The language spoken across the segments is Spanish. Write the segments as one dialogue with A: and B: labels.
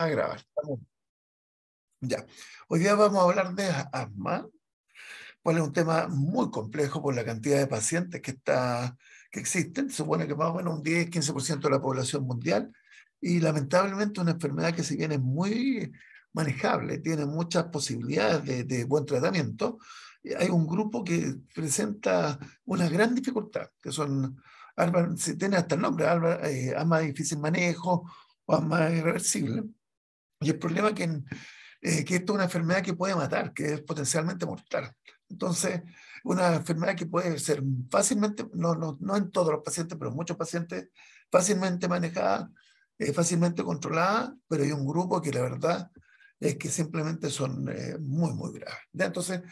A: a grabar. Ya. Hoy día vamos a hablar de asma, pues es un tema muy complejo por la cantidad de pacientes que, está, que existen. Se supone que más o menos un 10-15% de la población mundial y lamentablemente una enfermedad que si bien es muy manejable, tiene muchas posibilidades de, de buen tratamiento, hay un grupo que presenta una gran dificultad, que son, se tiene hasta el nombre, eh, asma de difícil manejo o asma irreversible y el problema es que, eh, que esto es una enfermedad que puede matar, que es potencialmente mortal. Entonces, una enfermedad que puede ser fácilmente, no, no, en todos los pacientes, pero en muchos pacientes, fácilmente manejada, eh, fácilmente controlada, pero hay un grupo que la verdad es que simplemente son eh, muy, muy graves. Entonces,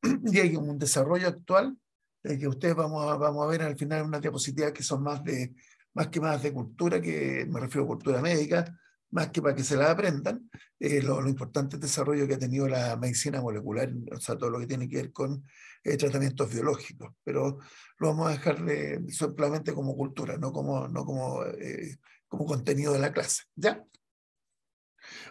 A: y hay un desarrollo actual que ustedes vamos a, vamos a ver al final en unas diapositivas que son más, de, más que más de cultura, que me refiero a cultura médica, más que para que se la aprendan, eh, lo, importante es el desarrollo que ha tenido la medicina molecular, o sea, todo lo que tiene que ver con eh, tratamientos biológicos, pero lo vamos a dejar eh, simplemente como cultura, no como, no como, como contenido de la clase. ¿ya?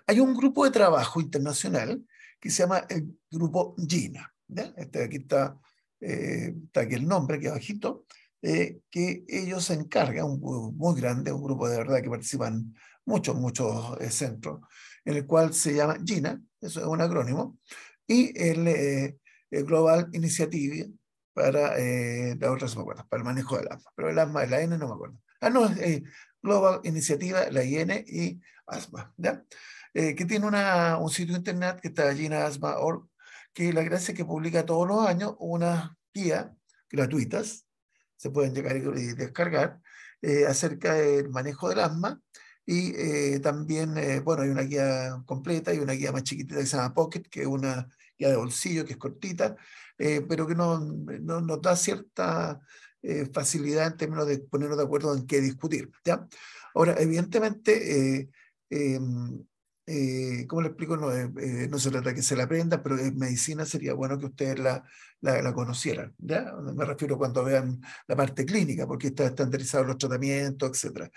A: Hay un grupo de trabajo internacional que se llama el Grupo GINA. Este, aquí está, está aquí el nombre, aquí abajito, que ellos se encargan, un muy grande, un grupo de verdad que participan muchos, muchos eh, centros, en el cual se llama GINA, eso es un acrónimo, y el, eh, Global Initiative para, eh, otra me acuerdo, para el manejo del asma, pero el asma la N no me acuerdo. Ah, no, es Global Iniciativa, la IN y asma, ¿ya? que tiene una, un sitio internet que está ginaasma.org, que la gracia que publica todos los años unas guías gratuitas, se pueden llegar y descargar, acerca del manejo del asma y eh, también, eh, bueno, hay una guía completa y una guía más chiquitita que se llama Pocket, que es una guía de bolsillo, que es cortita, eh, pero que no, no, nos da cierta facilidad en términos de ponernos de acuerdo en qué discutir. ¿ya? Ahora, evidentemente, em, eh, ¿cómo le explico? No, eh, eh, no, se trata que se la aprenda, pero en medicina sería bueno que ustedes la, la, conocieran. ¿ya? Me refiero cuando vean la parte clínica, porque está estandarizado los tratamientos, etc.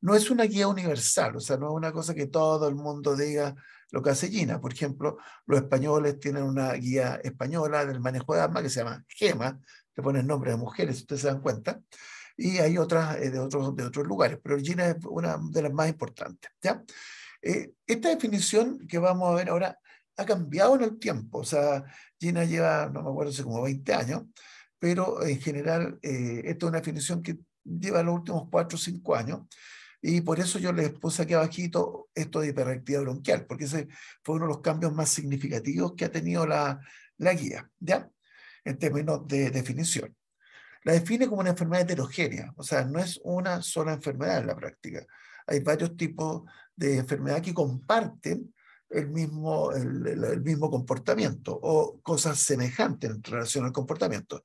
A: No es una guía universal, o sea, no es una cosa que todo el mundo diga lo que hace Gina. Por ejemplo, los españoles tienen una guía española del manejo de asma que se llama GEMA, que pone el nombre de mujeres, si ustedes se dan cuenta y hay otras eh, de, otros, de otros lugares, pero Gina es una de las más importantes. ¿ya? Eh, esta definición que vamos a ver ahora ha cambiado en el tiempo. O sea, Gina lleva, no me acuerdo, hace como 20 años, pero en general eh, esta es una definición que lleva los últimos 4 o 5 años. Y por eso yo les puse aquí abajito esto de hiperactividad bronquial, porque ese fue uno de los cambios más significativos que ha tenido la, la guía, ¿ya? En términos de definición. La define como una enfermedad heterogénea, o sea, no es una sola enfermedad en la práctica hay varios tipos de enfermedad que comparten el mismo, el, mismo comportamiento o cosas semejantes en relación al comportamiento.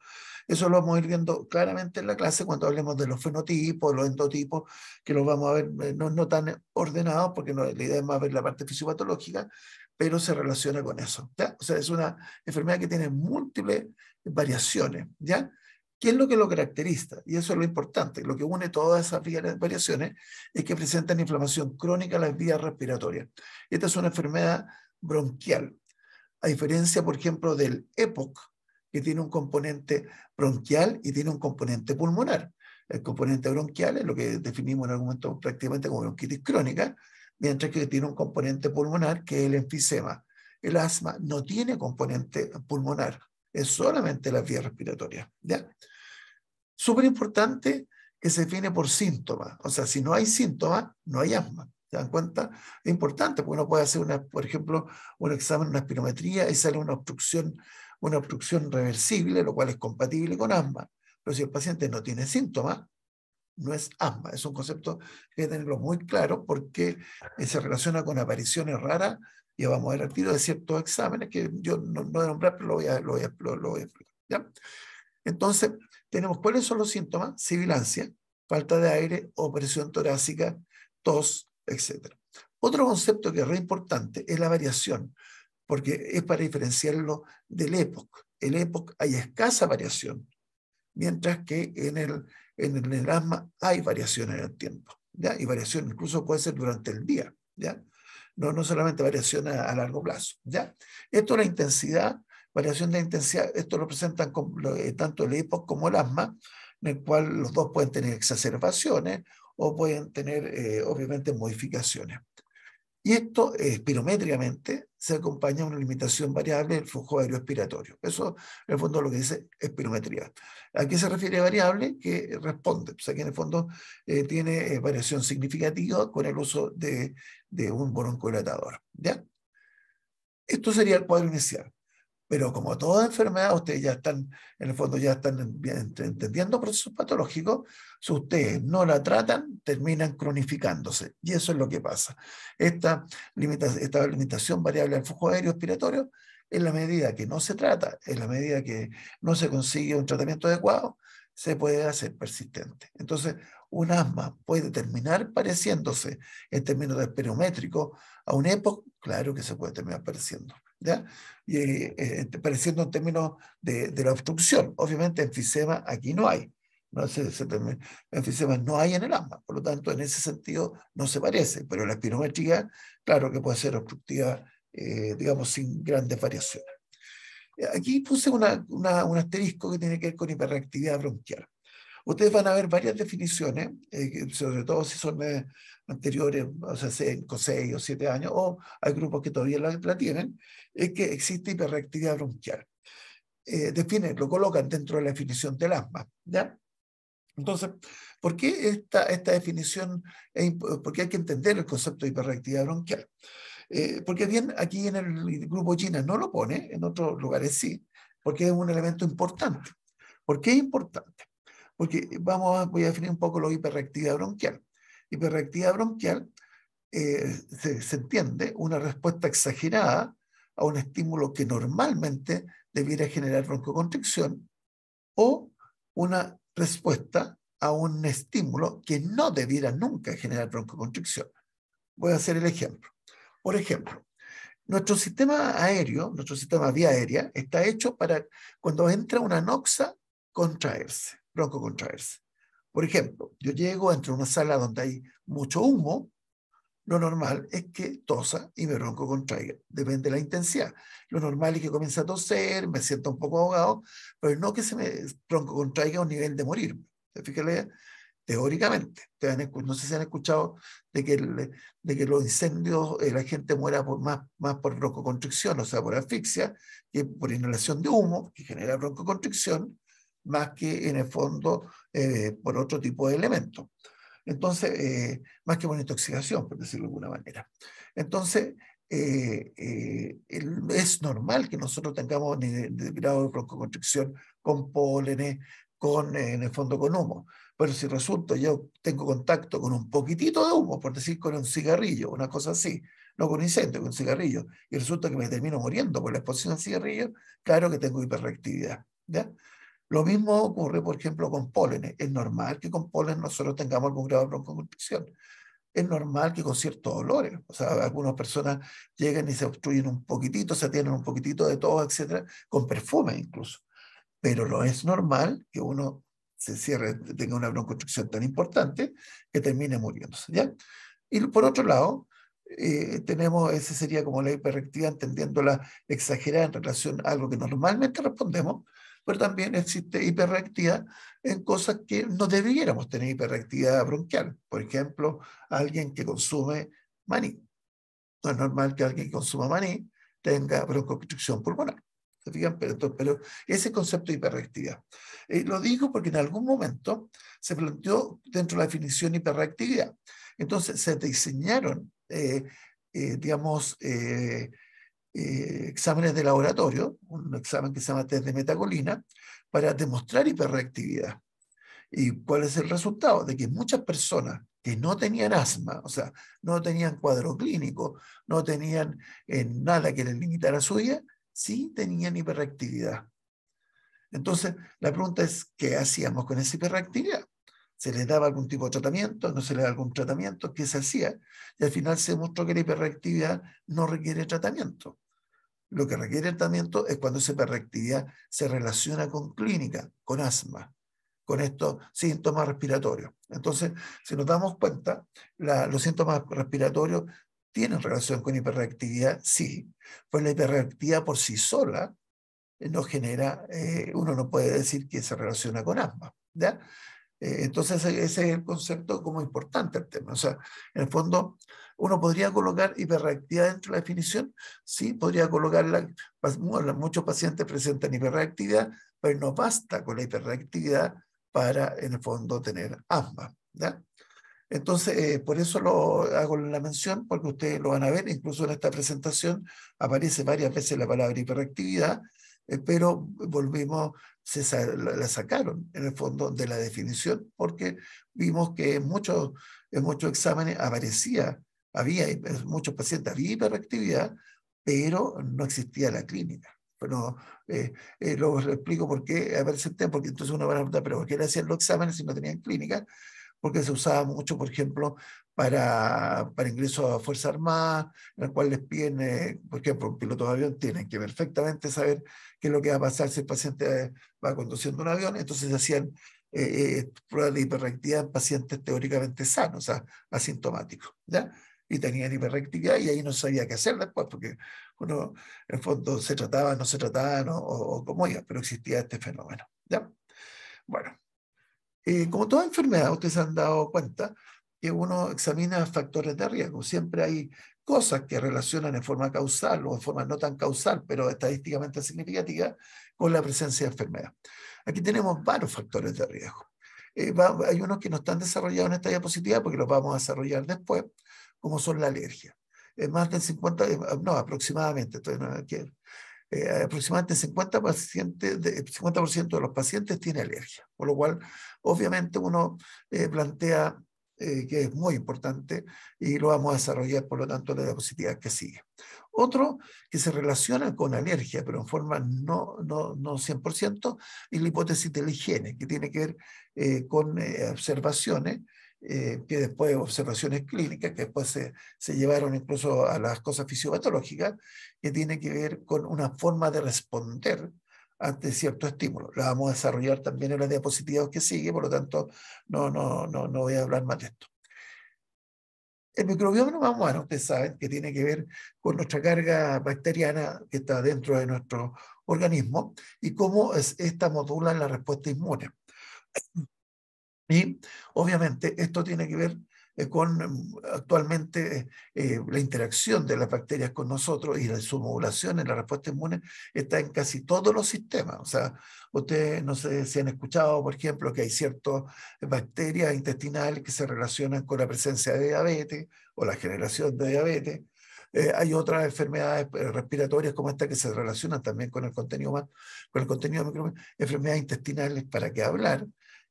A: Eso lo vamos a ir viendo claramente en la clase cuando hablemos de los fenotipos, los endotipos, que los vamos a ver eh, no, tan ordenados, porque la idea es más ver la parte fisiopatológica, pero se relaciona con eso. O sea, es una enfermedad que tiene múltiples variaciones. ¿ya? ¿Qué es lo que lo caracteriza? Y eso es lo importante. Lo que une todas esas variaciones es que presentan inflamación crónica en las vías respiratorias. Esta es una enfermedad bronquial. A diferencia, por ejemplo, del EPOC, que tiene un componente bronquial y tiene un componente pulmonar. El componente bronquial es lo que definimos en algún momento prácticamente como bronquitis crónica, mientras que tiene un componente pulmonar que es el enfisema. El asma no tiene componente pulmonar es solamente la vía respiratoria ¿ya? Súper importante que se define por síntomas. O sea, si no hay síntomas, no hay asma. ¿Se dan cuenta? Es importante, porque uno puede hacer, una, por ejemplo, un examen, una espirometría y sale una obstrucción, una obstrucción reversible, lo cual es compatible con asma. Pero si el paciente no tiene síntomas, no es asma. Es un concepto que hay que tenerlo muy claro porque se relaciona con apariciones raras y vamos a ver al tiro de ciertos exámenes que yo no, no voy a nombrar, pero lo voy a, lo voy explicar. ¿ya? Entonces, tenemos cuáles son los síntomas, sibilancia, falta de aire, opresión torácica, tos, etc. Otro concepto que es re importante es la variación, porque es para diferenciarlo del EPOC. El EPOC hay escasa variación, mientras que en el, en el, en asma hay variación en el tiempo, ¿ya? y variación incluso puede ser durante el día. ¿ya? no, solamente variación a, largo plazo. ¿ya? Esto es la intensidad, variación de intensidad, esto lo presentan eh, tanto el hipo como el asma, en el cual los dos pueden tener exacerbaciones o pueden tener, eh, obviamente, modificaciones. Y esto eh, espirométricamente se acompaña a una limitación variable del flujo aéreo-expiratorio. Eso, en el fondo, lo que dice espirometría. ¿A qué se refiere variable? Que responde. O sea, que en el fondo eh, tiene eh, variación significativa con el uso de, de un boroncolatador. ¿Ya? Esto sería el cuadro inicial. Pero como toda enfermedad, ustedes ya están, en el fondo ya están entendiendo procesos patológicos, si ustedes no la tratan, terminan cronificándose. Y eso es lo que pasa. Esta, limitación, variable del flujo aéreo respiratorio, en la medida que no se trata, en la medida que no se consigue un tratamiento adecuado, se puede hacer persistente. Entonces, un asma puede terminar pareciéndose en términos de a un EPOC, claro que se puede terminar pareciéndose. Eh, este, pareciendo en términos de, la obstrucción. Obviamente enfisema aquí no hay. No se, enfisema no hay en el asma, por lo tanto en ese sentido no se parece, pero la espirometría claro que puede ser obstructiva, eh, digamos, sin grandes variaciones. Eh, aquí puse un asterisco que tiene que ver con hiperreactividad bronquial. Ustedes van a ver varias definiciones, eh, sobre todo si son eh, anteriores, o sea, cinco, seis o siete años, o hay grupos que todavía la, tienen, es que existe hiperreactividad bronquial. Eh, definen, lo colocan dentro de la definición del asma. ¿ya? Entonces, ¿por qué esta, esta definición? Es qué hay que entender el concepto de hiperreactividad bronquial. porque bien, aquí en el grupo China no lo pone, en otros lugares sí, porque es un elemento importante. ¿Por qué es importante? porque vamos, voy a definir un poco lo de hiperreactividad bronquial. Hiperreactividad bronquial eh, se, se, entiende una respuesta exagerada a un estímulo que normalmente debiera generar broncoconstricción o una respuesta a un estímulo que no debiera nunca generar broncoconstricción. Voy a hacer el ejemplo. Por ejemplo, nuestro sistema aéreo, nuestro sistema vía aérea, está hecho para cuando entra una noxa contraerse bronco contraerse. Por ejemplo, yo llego, entre una sala donde hay mucho humo, lo normal es que tosa y me bronco contraiga. Depende de la intensidad. Lo normal es que comience a toser, me siento un poco ahogado, pero no que se me bronco contraiga a un nivel de morir. Fíjate, teóricamente. No sé si han escuchado de que, de que los incendios, eh, la gente muera por más, más por broncoconstricción, o sea, por asfixia, que por inhalación de humo, que genera broncoconstricción, más que en el fondo eh, por otro tipo de elementos. Entonces, eh, más que por intoxicación, por decirlo de alguna manera. Entonces, eh, es normal que nosotros tengamos grado de broncoconstricción con pólenes, con, en el fondo con humo. Pero si resulta yo tengo contacto con un poquitito de humo, por decir con un cigarrillo, una cosa así, no con un incendio, con un cigarrillo, y resulta que me termino muriendo por la exposición al cigarrillo, claro que tengo hiperreactividad. ¿ya? Lo mismo ocurre, por ejemplo, con pólenes. Es normal que con polen nosotros tengamos algún grado de broncoconstricción Es normal que con ciertos olores, o sea, algunas personas llegan y se obstruyen un poquitito, se tienen un poquitito de todo, etcétera, con perfume incluso. Pero no es normal que uno se cierre, tenga una bronconstrucción tan importante que termine muriéndose. ¿ya? Y por otro lado, eh, tenemos, esa sería como la hiperreactividad, entendiéndola exagerada en relación a algo que normalmente respondemos, pero también existe hiperreactividad en cosas que no debiéramos tener hiperreactividad bronquial. Por ejemplo, alguien que consume maní. No es normal que alguien que consuma maní tenga broncoconstricción pulmonar. ¿Se fijan? Pero, pero ese concepto de hiperreactividad. Eh, lo digo porque en algún momento se planteó dentro de la definición hiperreactividad. Entonces se diseñaron, eh, eh, digamos, eh, exámenes de laboratorio, un examen que se llama test de metacolina, para demostrar hiperreactividad. ¿Y cuál es el resultado? De que muchas personas que no tenían asma, o sea, no tenían cuadro clínico, no tenían eh, nada que les limitara su vida, sí tenían hiperreactividad. Entonces, la pregunta es, ¿qué hacíamos con esa hiperreactividad? se le daba algún tipo de tratamiento, no se le daba algún tratamiento, qué se hacía. Y al final se demostró que la hiperreactividad no requiere tratamiento. Lo que requiere tratamiento es cuando esa hiperreactividad se relaciona con clínica, con asma, con estos síntomas respiratorios. Entonces, si nos damos cuenta, los síntomas respiratorios tienen relación con hiperreactividad, sí, pues la hiperreactividad por sí sola eh, no genera, eh, uno no puede decir que se relaciona con asma. ¿ya? Eh, entonces ese es el concepto como importante el tema. O sea, en el fondo, uno podría colocar hiperreactividad dentro de la definición, sí, podría colocarla, muchos pacientes presentan hiperreactividad, pero no basta con la hiperreactividad para, en el fondo, tener asma. Entonces, eh, por eso lo hago la mención, porque ustedes lo van a ver, incluso en esta presentación aparece varias veces la palabra hiperreactividad, eh, pero volvimos, la sacaron en el fondo de la definición porque vimos que en muchos, en muchos exámenes aparecía, había eh, muchos pacientes, había hiperactividad, pero no existía la clínica. Bueno, eh, eh, lo explico por qué aparece el tema, porque entonces uno va a preguntar, pero ¿por qué le hacían los exámenes si no tenían clínica? Porque se usaba mucho, por ejemplo, para, para ingreso a Fuerza Armada, en el cual les piden, eh, por ejemplo, un piloto de avión tienen que perfectamente saber qué es lo que va a pasar si el paciente va conduciendo un avión, entonces hacían eh, eh, pruebas de hiperreactividad en pacientes teóricamente sanos, o sea, asintomáticos, ¿ya? y tenían hiperreactividad y ahí no sabía qué hacer después, porque uno en el fondo se trataba, no se trataba, no, o, como iba, pero existía este fenómeno. ¿ya? Bueno, como toda enfermedad, ustedes se han dado cuenta, que uno examina factores de riesgo. Siempre hay cosas que relacionan en forma causal o en forma no tan causal, pero estadísticamente significativa, con la presencia de enfermedad. Aquí tenemos varios factores de riesgo. Eh, hay unos que no están desarrollados en esta diapositiva porque los vamos a desarrollar después, como son la alergia. más del 50, eh, no, aproximadamente, eh, aproximadamente 50%, pacientes de, 50 de los pacientes tiene alergia, por lo cual obviamente uno plantea eh, que es muy importante y lo vamos a desarrollar, por lo tanto, la diapositiva que sigue. Otro que se relaciona con alergia, pero en forma no, no, no 100%, es la hipótesis de la higiene, que tiene que ver eh, con eh, observaciones, que después observaciones clínicas, que después se, se llevaron incluso a las cosas fisiopatológicas, que tiene que ver con una forma de responder ante cierto estímulo. La vamos a desarrollar también en las diapositivas que sigue, por lo tanto, no, no, no, no voy a hablar más de esto. El microbioma humano, ustedes saben, que tiene que ver con nuestra carga bacteriana que está dentro de nuestro organismo y cómo es, esta modula la respuesta inmune. Y obviamente esto tiene que ver eh, con em, actualmente eh, la interacción de las bacterias con nosotros y su modulación en la respuesta inmune está en casi todos los sistemas. O sea, ustedes no sé si han escuchado, por ejemplo, que hay ciertas bacterias intestinales que se relacionan con la presencia de diabetes o la generación de diabetes. Eh, hay otras enfermedades respiratorias como esta que se relacionan también con el contenido, con el contenido de enfermedades intestinales, ¿para qué hablar?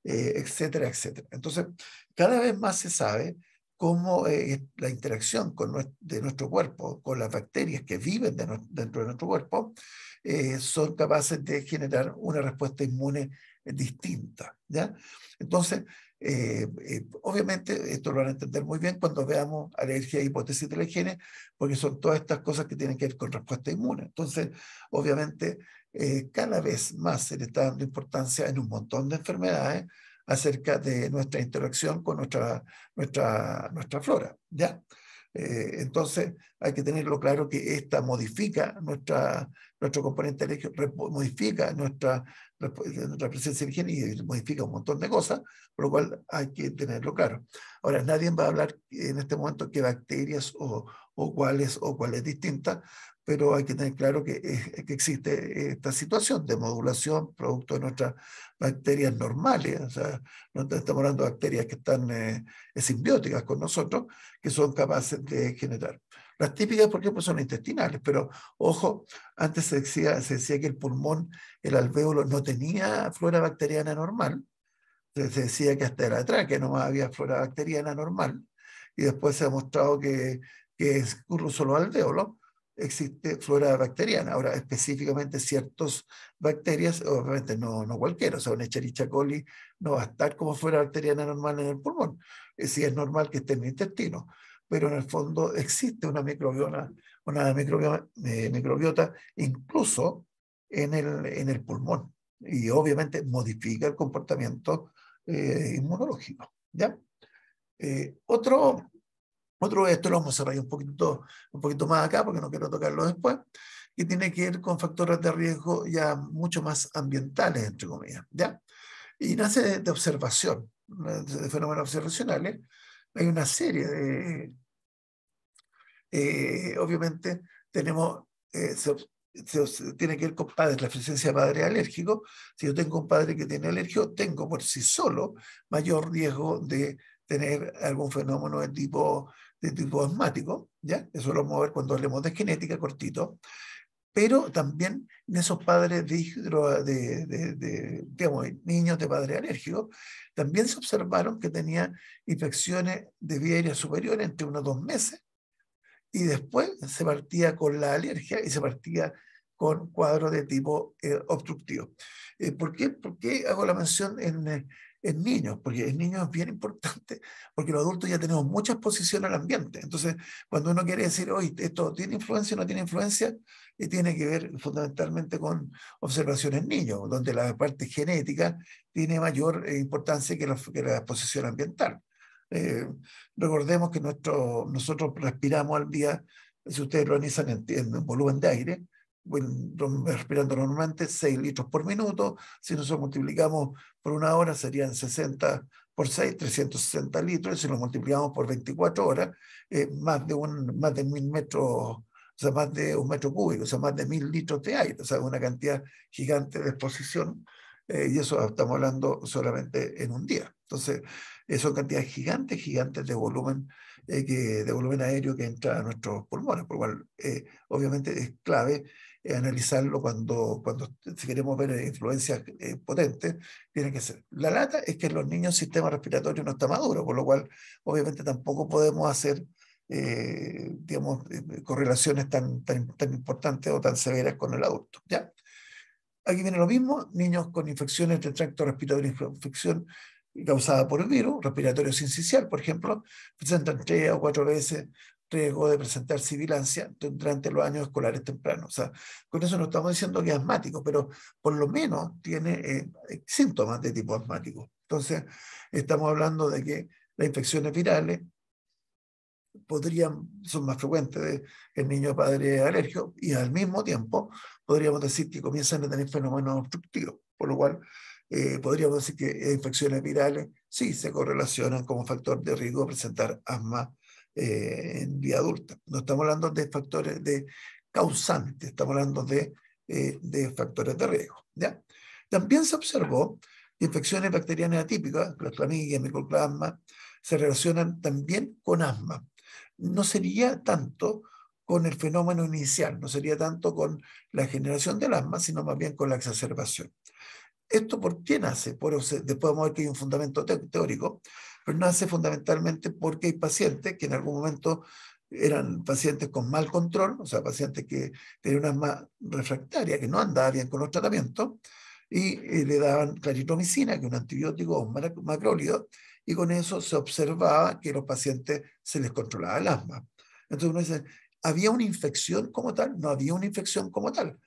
A: Eh, etcétera, etcétera. Entonces, cada vez más se sabe cómo eh, la interacción con de nuestro cuerpo, con las bacterias que viven dentro de nuestro cuerpo, eh, son capaces de generar una respuesta inmune distinta. ¿ya? Entonces, obviamente, esto lo van a entender muy bien cuando veamos alergia e hipótesis de la higiene, porque son todas estas cosas que tienen que ver con respuesta inmune. Entonces, obviamente, eh, cada vez más se le está dando importancia en un montón de enfermedades acerca de nuestra interacción con nuestra, nuestra, nuestra flora. ¿ya? Eh, entonces, hay que tenerlo claro que esta modifica nuestra, nuestro componente modifica nuestra, nuestra presencia virgen y modifica un montón de cosas, por lo cual hay que tenerlo claro. Ahora, nadie va a hablar en este momento qué bacterias o, o cuáles o cuáles distintas, pero hay que tener claro que, existe esta situación de modulación producto de nuestras bacterias normales, o sea, no estamos hablando de bacterias que están eh, eh, simbióticas con nosotros, que son capaces de generar. Las típicas, por Pues son intestinales, pero ojo, antes se decía, se que el pulmón, el alvéolo, no tenía flora bacteriana normal, se decía que hasta atrás, que no había flora bacteriana normal, y después se ha mostrado que, que es solo alvéolo, existe flora bacteriana. Ahora, específicamente ciertas bacterias, obviamente no, no cualquiera, o sea, una Echerichia coli no va a estar como flora bacteriana normal en el pulmón, eh, si es normal que esté en el intestino, pero en el fondo existe una microbiota, una microbiota, eh, microbiota incluso en el, en el pulmón y obviamente modifica el comportamiento eh, inmunológico. ¿ya? Eh, otro otro, esto lo vamos a cerrar un poquito, un poquito más acá porque no quiero tocarlo después, y tiene que ver con factores de riesgo ya mucho más ambientales, entre comillas. ¿ya? Y nace de, observación, de fenómenos observacionales. Hay una serie de... Eh, obviamente tenemos, eh, tiene que ver con padres, la presencia de padres alérgicos. Si yo tengo un padre que tiene alergia, tengo por sí solo mayor riesgo de tener algún fenómeno de tipo de tipo asmático, ¿ya? Eso lo vamos a ver cuando hablemos de genética, cortito. Pero también en esos padres de, de, digamos, niños de padres alérgicos, también se observaron que tenía infecciones de vía aérea superior entre unos dos meses y después se partía con la alergia y se partía con cuadros de tipo eh, obstructivo. Eh, ¿por, qué? ¿por, qué, hago la mención en, eh, en niños, porque en niños es bien importante, porque los adultos ya tenemos mucha exposición al ambiente. Entonces, cuando uno quiere decir, oye, esto tiene influencia o no tiene influencia, y eh, tiene que ver fundamentalmente con observaciones en niños, donde la parte genética tiene mayor eh, importancia que la, que la exposición ambiental. Eh, recordemos que nuestro, nosotros respiramos al día, si ustedes lo analizan en, en volumen de aire, respirando normalmente 6 litros por minuto. Si nosotros multiplicamos por una hora serían 60 por 6, 360 litros. Y si lo multiplicamos por 24 horas, eh, más, de un, más de mil metros, o sea, más de un metro cúbico, o sea, más de mil litros de aire. O sea, una cantidad gigante de exposición. Eh, y eso estamos hablando solamente en un día. Entonces, eh, son cantidades gigantes, gigantes de volumen, que, de volumen aéreo que entra a nuestros pulmones, por lo cual obviamente es clave eh, analizarlo cuando, cuando si queremos ver eh, influencias eh, potentes, tiene que ser. La lata es que en los niños el sistema respiratorio no está maduro, por lo cual obviamente tampoco podemos hacer digamos, correlaciones tan, tan, importantes o tan severas con el adulto. ¿ya? Aquí viene lo mismo, niños con infecciones de tracto respiratorio, infección causada por el virus, respiratorio sincicial, por ejemplo, presentan tres o cuatro veces riesgo de presentar sibilancia durante los años escolares tempranos. O sea, con eso no estamos diciendo que es asmático, pero por lo menos tiene eh, eh, síntomas de tipo asmático. Entonces, estamos hablando de que las infecciones virales podrían, son más frecuentes en niños padres alergios y al mismo tiempo podríamos decir que comienzan a tener fenómenos obstructivos, por lo cual eh, podríamos decir que infecciones virales sí se correlacionan como factor de riesgo de presentar asma eh, en vida adulta. No estamos hablando de factores de causantes, estamos hablando de, eh, factores de riesgo. También se observó infecciones bacterianas atípicas, clamidia, micoplasma, se relacionan también con asma. No sería tanto con el fenómeno inicial, no sería tanto con la generación del asma, sino más bien con la exacerbación. ¿Esto por qué nace? Por, después vamos a ver que hay un fundamento teórico, pero nace fundamentalmente porque hay pacientes que en algún momento eran pacientes con mal control, o sea, pacientes que tenían una asma refractaria, que no andaba bien con los tratamientos, y eh, le daban claritromicina, que es un antibiótico o un macrólido, y con eso se observaba que los pacientes se les controlaba el asma. Entonces uno dice, ¿había una infección como tal? No había una infección como tal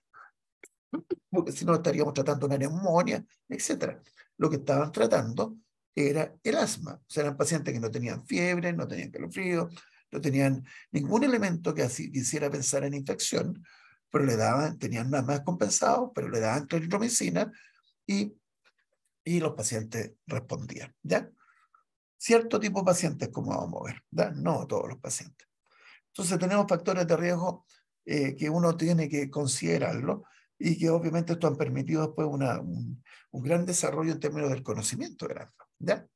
A: porque si no estaríamos tratando una neumonía, etc. Lo que estaban tratando era el asma. O sea, eran pacientes que no tenían fiebre, no tenían frío, no tenían ningún elemento que así quisiera pensar en infección, pero le daban, tenían nada más compensado, pero le daban clorhidromicina y, y los pacientes respondían, ¿ya? Cierto tipo de pacientes como vamos a ver, ¿ya? No todos los pacientes. Entonces tenemos factores de riesgo eh, que uno tiene que considerarlo y que obviamente esto han permitido después una, un, gran desarrollo en términos del conocimiento ¿ya?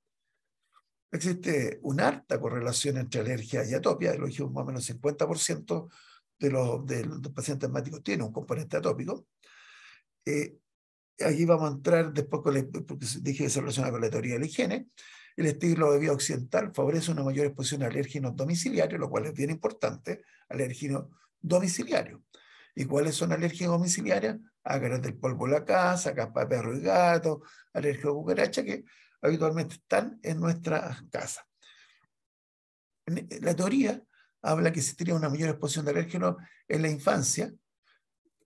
A: Existe una alta correlación entre alergia y atopia, el más o menos 50% de los, de los pacientes asmáticos tiene un componente atópico. Eh, vamos a entrar después, porque dije que se relaciona con la teoría de la higiene. El estilo de vida occidental favorece una mayor exposición a alérgenos domiciliarios, lo cual es bien importante, alérgenos domiciliarios. ¿Y cuáles son alergias domiciliarias? Ácaras del polvo de la casa, capa de perro y gato, alergias a cucaracha que habitualmente están en nuestra casa. Eh, la teoría habla que si tiene una mayor exposición de alérgenos en la infancia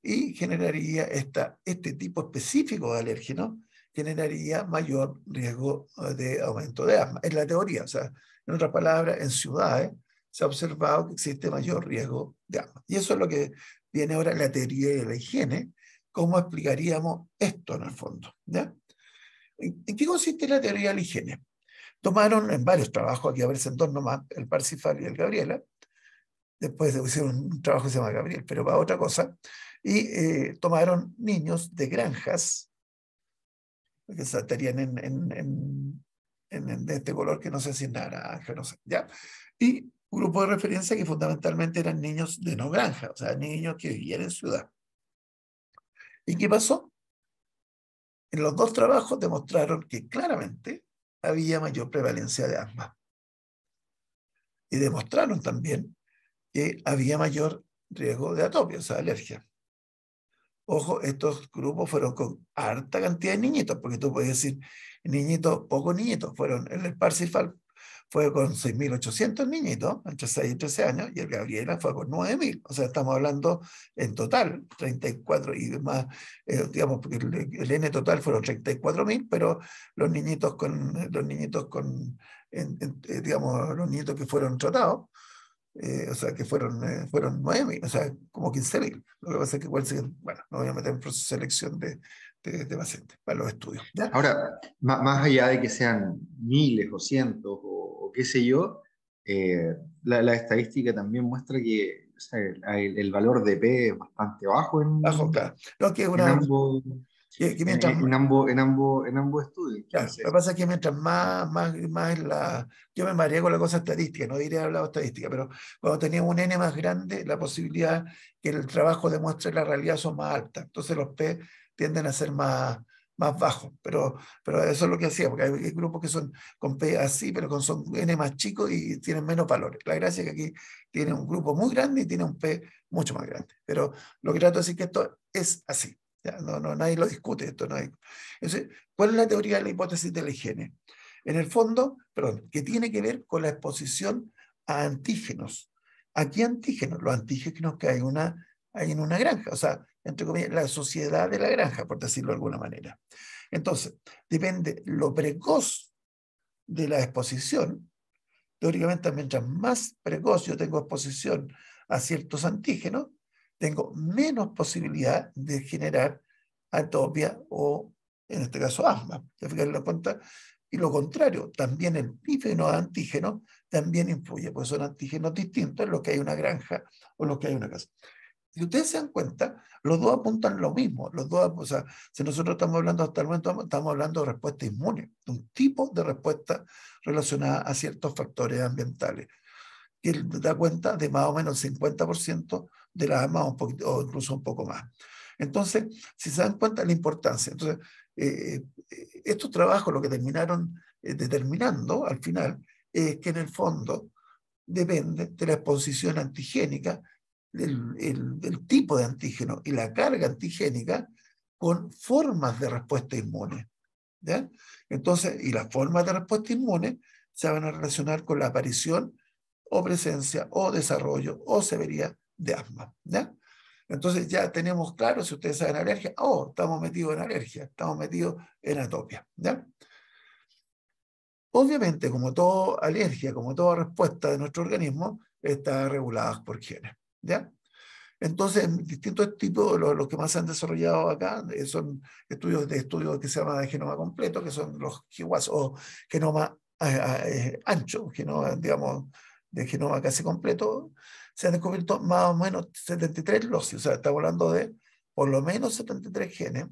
A: y generaría esta, este tipo específico de alérgenos generaría mayor riesgo eh, de aumento de asma. Es la teoría, o sea, en otras palabras, en ciudades se ha observado que existe mayor riesgo de asma. Y eso es lo que Viene ahora la teoría de la higiene. ¿Cómo explicaríamos esto en el fondo? ¿ya? ¿En qué consiste la teoría de la higiene? Tomaron en varios trabajos, aquí aparecen dos nomás, el Parsifal y el Gabriela. Después hicieron un trabajo que se llama Gabriel, pero para otra cosa. Y eh, tomaron niños de granjas, que estarían en, en, en, de este color que no sé si es naranja, no sé, ya. Y grupo de referencia que fundamentalmente eran niños de no granja, o sea, niños que vivían en ciudad. ¿Y qué pasó? En los dos trabajos demostraron que claramente había mayor prevalencia de asma. Y demostraron también que había mayor riesgo de atopia, o sea, alergia. Ojo, estos grupos fueron con harta cantidad de niñitos, porque tú puedes decir niñitos, pocos niñitos, fueron en el Parsifal fue con 6.800 niñitos, entre 6 y 13 años, y el Gabriela fue con 9.000. O sea, estamos hablando en total, 34 y más, eh, digamos, el, N total fueron 34.000, pero los niñitos con, los niñitos con, eh, digamos, los niñitos que fueron tratados, eh, o sea, que fueron, fueron 9.000, o sea, como 15.000. Lo que pasa es que, bueno, no voy a meter en proceso de selección de, pacientes para los estudios.
B: Ahora, más, allá de que sean miles o cientos qué sé yo, eh, la, estadística también muestra que el, valor de P es bastante bajo en, ambos. estudios. lo que
A: pasa es que mientras más, más, más la, yo me mareé con la cosa estadística, no diré hablado estadística, pero cuando teníamos un N más grande, la posibilidad que el trabajo demuestre la realidad son más altas. Entonces los P tienden a ser más, más bajo, pero, pero eso es lo que hacía, porque hay grupos que son con P así, pero con son N más chicos y tienen menos valores. La gracia es que aquí tiene un grupo muy grande y tiene un P mucho más grande. Pero lo que trato de decir es que esto es así. Ya, no, no, nadie lo discute, esto no hay. Entonces, ¿cuál es la teoría de la hipótesis de la higiene? En el fondo, perdón, que tiene que ver con la exposición a antígenos. ¿A qué antígenos? Los antígenos que hay, una, hay en una granja. O sea, entre comillas, la sociedad de la granja, por decirlo de alguna manera. Entonces, depende lo precoz de la exposición. Teóricamente, mientras más precoz yo tengo exposición a ciertos antígenos, tengo menos posibilidad de generar atopia o, en este caso, asma. la Y lo contrario, también el bífeno de también influye, pues son antígenos distintos en los que hay una granja o en los que hay una casa. Y ustedes se dan cuenta, los dos apuntan lo mismo. Los dos, o sea, si nosotros estamos hablando hasta el momento, estamos hablando de respuesta inmune, de un tipo de respuesta relacionada a ciertos factores ambientales, que da cuenta de más o menos el 50% de las más o incluso un poco más. Entonces, si se dan cuenta de la importancia, entonces, eh, eh, estos trabajos lo que terminaron eh, determinando al final es que en el fondo depende de la exposición antigénica el, tipo de antígeno y la carga antigénica con formas de respuesta inmune. ¿ya? Entonces, y las formas de respuesta inmune se van a relacionar con la aparición o presencia o desarrollo o severidad de asma. ¿ya? Entonces ya tenemos claro si ustedes saben alergia, oh, estamos metidos en alergia, estamos metidos en atopia. Obviamente, como toda alergia, como toda respuesta de nuestro organismo, está regulada por genes. ¿ya? Entonces, distintos tipos, los, que más se han desarrollado acá eh, son estudios de estudios que se llaman de genoma completo, que son los GWAS o genoma eh, ancho, genoma, digamos, de genoma casi completo. Se han descubierto más o menos 73 loci, o sea, estamos hablando de por lo menos 73 genes.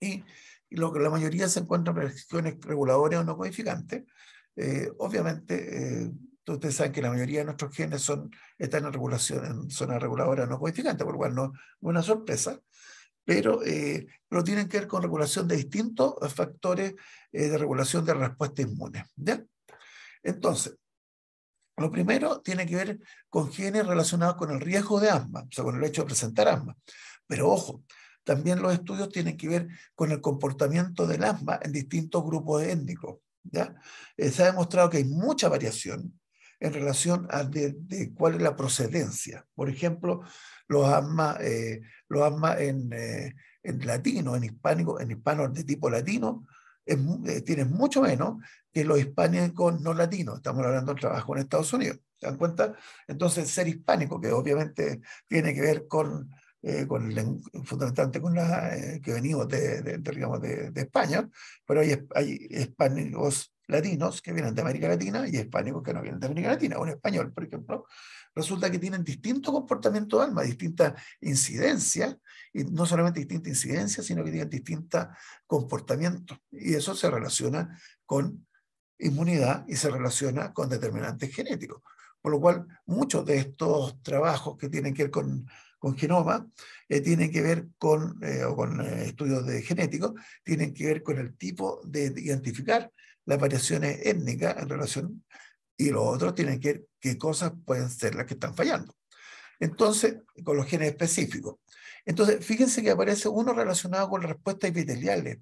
A: Y, lo que la mayoría se encuentran en regiones reguladoras o no codificantes. Eh, obviamente, ustedes saben que la mayoría de nuestros genes están en regulación, en reguladora no codificante, por lo cual no es una sorpresa, eh, pero, tienen que ver con regulación de distintos factores eh, de regulación de respuesta inmune. Entonces, lo primero tiene que ver con genes relacionados con el riesgo de asma, o sea, con el hecho de presentar asma. Pero ojo, también los estudios tienen que ver con el comportamiento del asma en distintos grupos étnicos. ¿ya? Eh, se ha demostrado que hay mucha variación en relación a de, cuál es la procedencia. Por ejemplo, los asma los en, eh, en, latino, en hispánico, en hispano de tipo latino, eh, tienen mucho menos que los hispánicos no latinos. Estamos hablando del trabajo en Estados Unidos. ¿Se dan cuenta? Entonces, ser hispánico, que obviamente tiene que ver con, eh, con fundamentalmente con la eh, que venimos de, digamos de, de, España, pero hay, hay hispánicos latinos que vienen de América Latina y hispánicos que no vienen de América Latina. Un español, por ejemplo, resulta que tienen distinto comportamiento de alma, distinta incidencia, y no solamente distinta incidencia, sino que tienen distintos comportamientos. Y eso se relaciona con inmunidad y se relaciona con determinantes genéticos. Por lo cual, muchos de estos trabajos que tienen que ver con, genoma, eh, tienen que ver con, eh, con eh, estudios de genéticos, tienen que ver con el tipo de identificar las variaciones étnicas en relación, y los otros tienen que ver qué cosas pueden ser las que están fallando. Entonces, con los genes específicos. Entonces, fíjense que aparece uno relacionado con las respuestas epiteliales.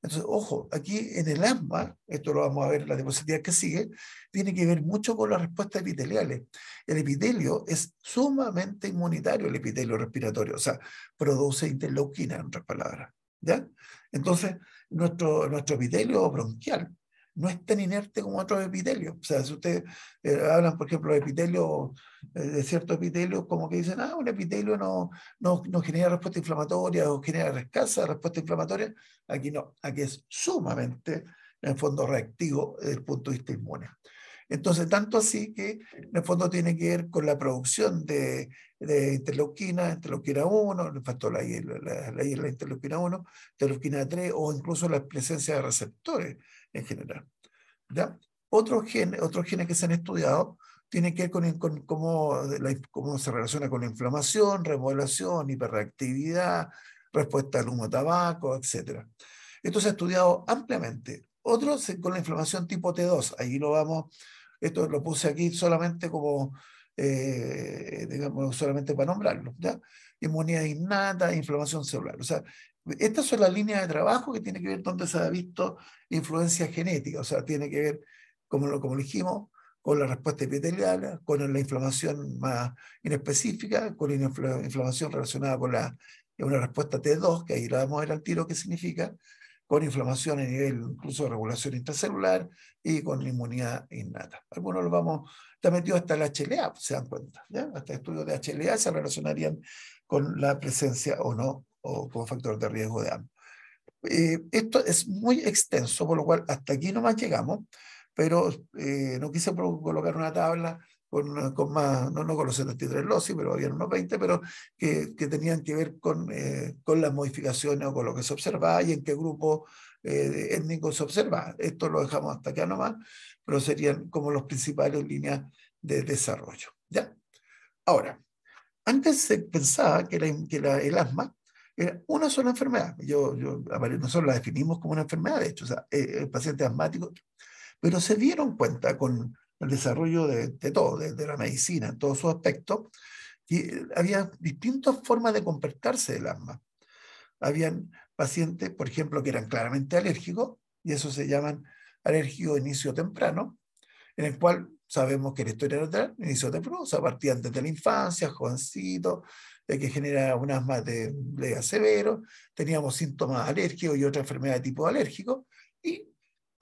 A: Entonces, ojo, aquí en el asma, esto lo vamos a ver en la diapositiva que sigue, tiene que ver mucho con las respuestas epiteliales. El epitelio es sumamente inmunitario, el epitelio respiratorio, o sea, produce interleuquina, en otras palabras. ¿ya? Entonces, nuestro, nuestro epitelio bronquial no es tan inerte como otros epitelios. O sea, si ustedes eh, hablan, por ejemplo, de epitelio, eh, de ciertos epitelios, como que dicen, ah, un epitelio no, genera respuesta inflamatoria o genera escasa respuesta inflamatoria. Aquí no, aquí es sumamente, en fondo, reactivo desde el punto de vista inmune. Entonces, tanto así que en el fondo tiene que ver con la producción de, de interleuquina, interleuquina 1, el factor la, la, interleuquina 1, interleuquina 3 o incluso la presencia de receptores en general. ¿ya? Otros, genes, otros genes que se han estudiado tienen que ver con, cómo, se relaciona con la inflamación, remodelación, hiperreactividad, respuesta al humo tabaco, etc. Esto se ha estudiado ampliamente. Otros con la inflamación tipo T2, ahí lo vamos, esto lo puse aquí solamente como, eh, digamos, solamente para nombrarlo, ¿ya? Inmunidad innata, inflamación celular. O sea, estas son las líneas de trabajo que tiene que ver donde se ha visto influencia genética, o sea, tiene que ver, como lo, como dijimos, con la respuesta epitelial, con la inflamación más inespecífica, con la inflamación relacionada con la, una respuesta T2, que ahí la vamos a ver al tiro qué significa, con inflamación a nivel incluso de regulación intracelular y con la inmunidad innata. Algunos lo vamos, está metido hasta la HLA, se dan cuenta, ¿ya? hasta estudios de HLA se relacionarían con la presencia o no o como factor de riesgo de ambos. Eh, esto es muy extenso, por lo cual hasta aquí nomás llegamos, pero eh, no quise colocar una tabla con, más, no, no con los 73 losis, pero había unos 20, pero que, que tenían que ver con, eh, con las modificaciones o con lo que se observaba y en qué grupo étnico se observa. Esto lo dejamos hasta acá nomás, pero serían como las principales líneas de desarrollo. ¿ya? Ahora, antes se pensaba que, la, que el asma eh, una sola enfermedad. Yo, nosotros la definimos como una enfermedad, de hecho, o sea, el eh, eh, paciente asmático. Pero se dieron cuenta con el desarrollo de, todo, de, la medicina, en todos sus aspectos, que había distintas formas de comportarse el asma. Habían pacientes, por ejemplo, que eran claramente alérgicos, y eso se llaman alergio de inicio temprano, en el cual sabemos que la historia natural inicio temprano, o sea, partían desde la infancia, jovencito, que genera un asma de leve severo, teníamos síntomas alérgicos y otra enfermedad de tipo alérgico, y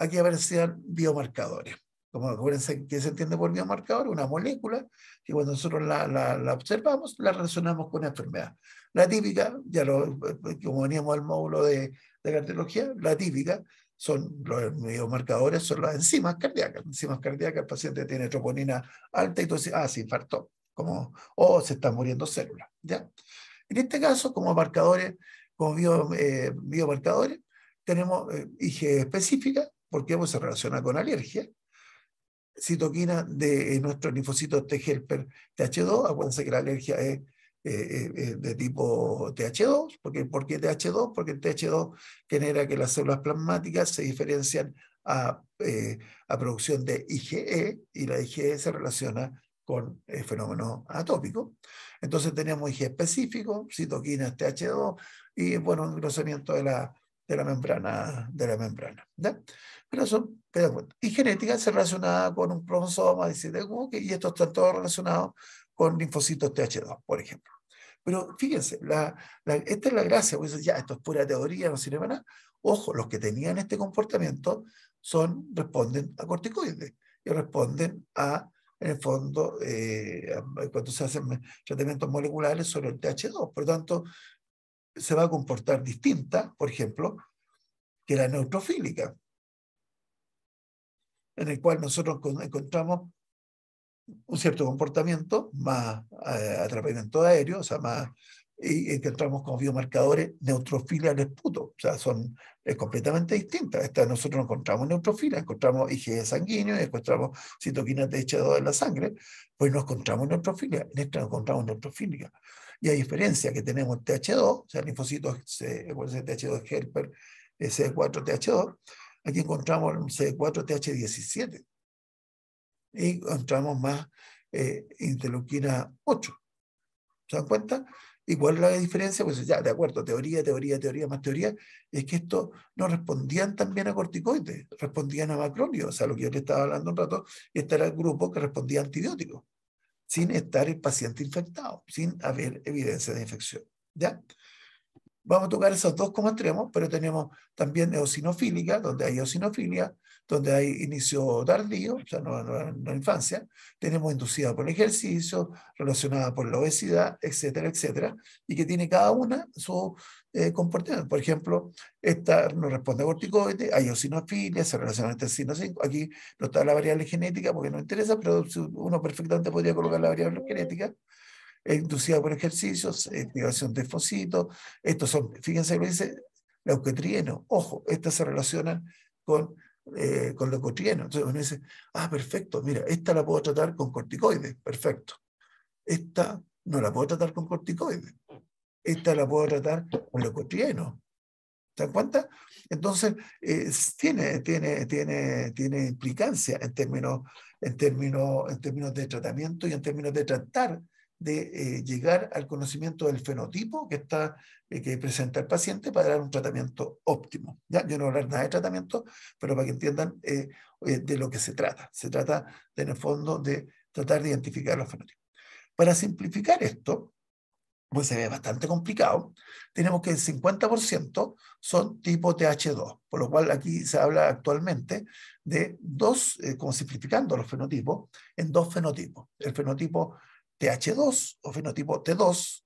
A: aquí aparecían biomarcadores. Como acuérdense que se entiende por biomarcador, una molécula que cuando nosotros la, la, observamos, la relacionamos con una enfermedad. La típica, ya lo, como veníamos al módulo de, de cardiología, la típica son los biomarcadores, son las enzimas cardíacas. Enzimas cardíacas, el paciente tiene troponina alta y entonces ah, se infartó o oh, se están muriendo células. ¿ya? En este caso, como marcadores, como eh, biomarcadores, tenemos eh, IgE específica, porque pues, se relaciona con alergia, citoquina de eh, nuestro linfocito T-helper TH2, acuérdense que la alergia es de tipo TH2, porque, ¿por qué TH2? Porque el TH2 genera que las células plasmáticas se diferencian a, a producción de IgE, y la IgE se relaciona con el fenómeno atópico. Entonces tenemos IG específico, citoquinas TH2 y, bueno, engrosamiento de la, de la membrana. De la membrana Pero son, pero y genética se relacionada con un prosoma, y esto está todo relacionado con linfocitos TH2, por ejemplo. Pero fíjense, esta es la gracia, porque ya, esto es pura teoría, no sirve para nada. Ojo, los que tenían este comportamiento son, responden a corticoides y responden a en el fondo, eh, cuando se hacen tratamientos moleculares sobre el TH2. Por lo tanto, se va a comportar distinta, por ejemplo, que la neutrofílica, en el cual nosotros encontramos un cierto comportamiento, más eh, atrapamiento aéreo, o sea, más y encontramos con biomarcadores neutrofilas en el puto. O sea, son completamente distintas. Esta, nosotros encontramos neutrofilas, encontramos IgE sanguíneo, encontramos citoquinas th 2 en la sangre, pues no encontramos neutrofilia. En esta no encontramos neutrofílica. Y hay diferencia que tenemos TH2, o sea, linfocitos TH2 helper, cd 4 th 2 aquí encontramos cd 4 th 17 Y encontramos más eh, interleuquina 8. ¿Se dan cuenta? ¿Y cuál es la diferencia? Pues ya, de acuerdo, teoría, teoría, teoría, más teoría, es que estos no respondían también a corticoides, respondían a macroios, o sea, lo que yo le estaba hablando un rato, este era el grupo que respondía a antibióticos, sin estar el paciente infectado, sin haber evidencia de infección. ¿Ya? Vamos a tocar esos dos como extremos, pero tenemos también eosinofílica, donde hay eosinofilia, donde hay inicio tardío, o sea, no, no, infancia, tenemos inducida por ejercicio, relacionada por la obesidad, etcétera, etcétera, y que tiene cada una su eh, comportamiento. Por ejemplo, esta no responde a corticoides, hay osinofilia, se relaciona entre sino 5. Aquí no está la variable genética porque no interesa, pero uno perfectamente podría colocar la variable genética inducida por ejercicios, activación de fosito, estos son, fíjense lo dice, leucotrieno, ojo, esta se relaciona con eh, con lo Entonces uno dice, ah, perfecto, mira, esta la puedo tratar con corticoides, perfecto. Esta no la puedo tratar con corticoides. Esta la puedo tratar con lo cotidiano. ¿Se cuenta? Entonces, eh, tiene, tiene, tiene, tiene implicancia en términos, en, términos, en términos de tratamiento y en términos de tratar de eh, llegar al conocimiento del fenotipo que, está, eh, que presenta el paciente para dar un tratamiento óptimo. ¿ya? Yo no voy a hablar nada de tratamiento, pero para que entiendan eh, de lo que se trata. Se trata, en el fondo, de tratar de identificar los fenotipos. Para simplificar esto, pues se ve bastante complicado, tenemos que el 50% son tipo TH2, por lo cual aquí se habla actualmente de dos, como simplificando los fenotipos, en dos fenotipos. El fenotipo TH2 o fenotipo T2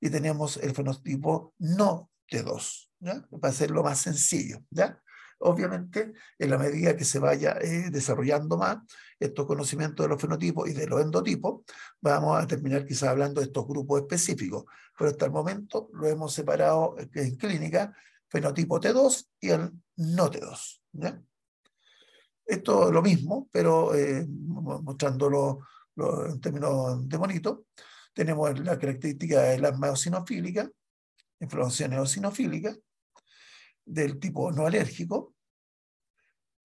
A: y tenemos el fenotipo no T2, ¿ya? para hacerlo más sencillo. ¿ya? Obviamente, en la medida que se vaya eh, desarrollando más estos conocimientos de los fenotipos y de los endotipos, vamos a terminar quizás hablando de estos grupos específicos, pero hasta el momento lo hemos separado eh, en clínica, fenotipo T2 y el no T2. Esto es lo mismo, pero eh, mostrándolo en términos de monito, tenemos la característica de las eosinofílica, inflamación eosinofílica, del tipo no alérgico,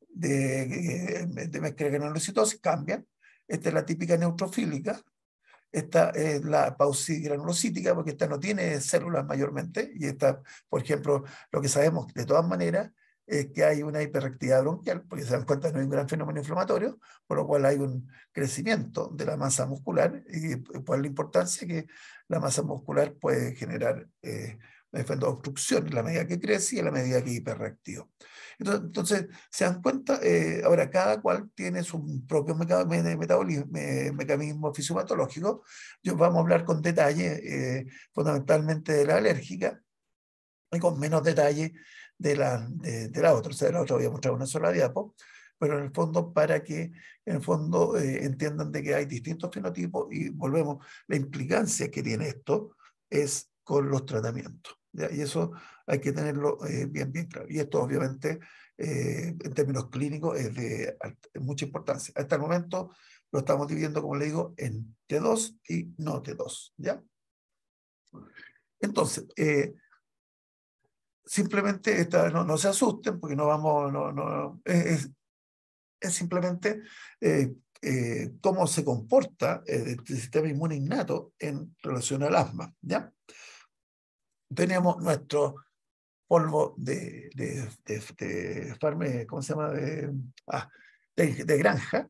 A: de, de, eh, de mezcla granulocitosis, cambian. Esta es la típica neutrofílica, esta es la pausigranulocítica, porque esta no tiene células mayormente, y esta, por ejemplo, lo que sabemos de todas maneras es que hay una hiperactividad bronquial, porque se dan cuenta que no hay un gran fenómeno inflamatorio, por lo cual hay un crecimiento de la masa muscular, y por la importancia que la masa muscular puede generar eh, obstrucción en la medida que crece y la medida que hiperreactivo. Entonces, se dan cuenta, eh, ahora cada cual tiene su propio mecanismo fisiomatológico Yo vamos a hablar con detalle, eh, fundamentalmente de la alérgica, y con menos detalle de la, de, la otra. O sea, de la otra voy a mostrar una sola diapo, pero en el fondo para que en el fondo eh, entiendan de que hay distintos fenotipos y volvemos, la implicancia que tiene esto es con los tratamientos. ¿ya? Y eso hay que tenerlo eh, bien, bien claro. Y esto obviamente eh, en términos clínicos es de, mucha importancia. Hasta el momento lo estamos dividiendo, como le digo, en T2 y no T2. ¿ya? Entonces, simplemente esta, no, no, se asusten porque no vamos, no, no, es, es simplemente eh, eh, cómo se comporta el, sistema inmune innato en relación al asma. ¿ya? Tenemos nuestro polvo de, de, de, farme, ¿cómo se llama? De, ah, de, granja,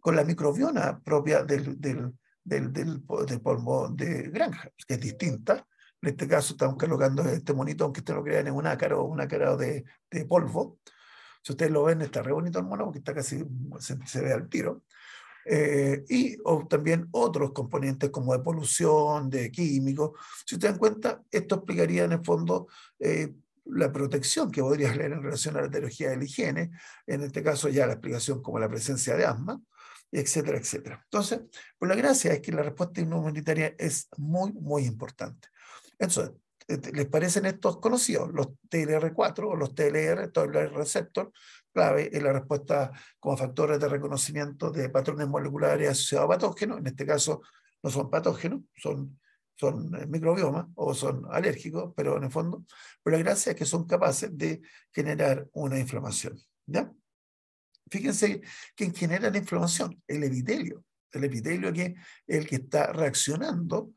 A: con la microbiona propia del, del, del, del polvo de granja, que es distinta en este caso estamos colocando este monito, aunque ustedes lo crean, en un ácaro, un ácaro de, polvo. Si ustedes lo ven, está re bonito el mono porque está casi, se, ve al tiro. Eh, y también otros componentes como de polución, de químicos. Si ustedes dan cuenta, esto explicaría en el fondo eh, la protección que podrías leer en relación a la teología de la higiene, en este caso ya la explicación como la presencia de asma, etcétera, etcétera. Entonces, pues la gracia es que la respuesta inmunitaria es muy, muy importante. Entonces, eh, ¿les parecen estos conocidos? Los TLR4 o los TLR, TLR Receptor, clave en la respuesta como factores de reconocimiento de patrones moleculares asociados a patógenos. En este caso, no son patógenos, son, son eh, microbiomas o son alérgicos, pero en el fondo, pero la gracia es que son capaces de generar una inflamación. ¿ya? Fíjense quién genera la inflamación, el epitelio. El epitelio que es el que está reaccionando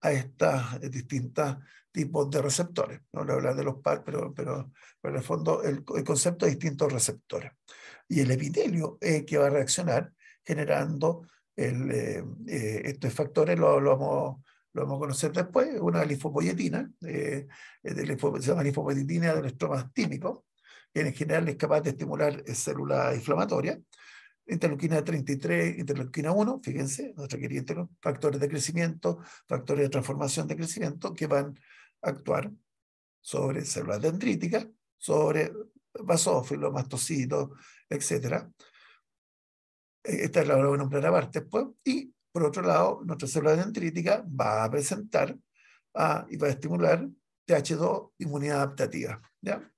A: a estos eh, distintos tipos de receptores. No le hablar de los PAR, pero, pero, en el fondo el, concepto de distintos receptores. Y el epitelio es que va a reaccionar generando eh, eh, estos factores, lo, lo, vamos, lo a conocer después, una linfopoyetina, de se llama linfopoyetina del estroma tímico, que en general es capaz de estimular células inflamatorias interleuquina 33, interleuquina 1, fíjense, nuestra factores de crecimiento, factores de transformación de crecimiento que van a actuar sobre células dendríticas, sobre basófilos, mastocitos, etc. E, Esta es la voy a nombrar aparte después. Y por otro lado, nuestra célula dendrítica va a presentar ah, y va a estimular TH2, inmunidad adaptativa. ¿ya?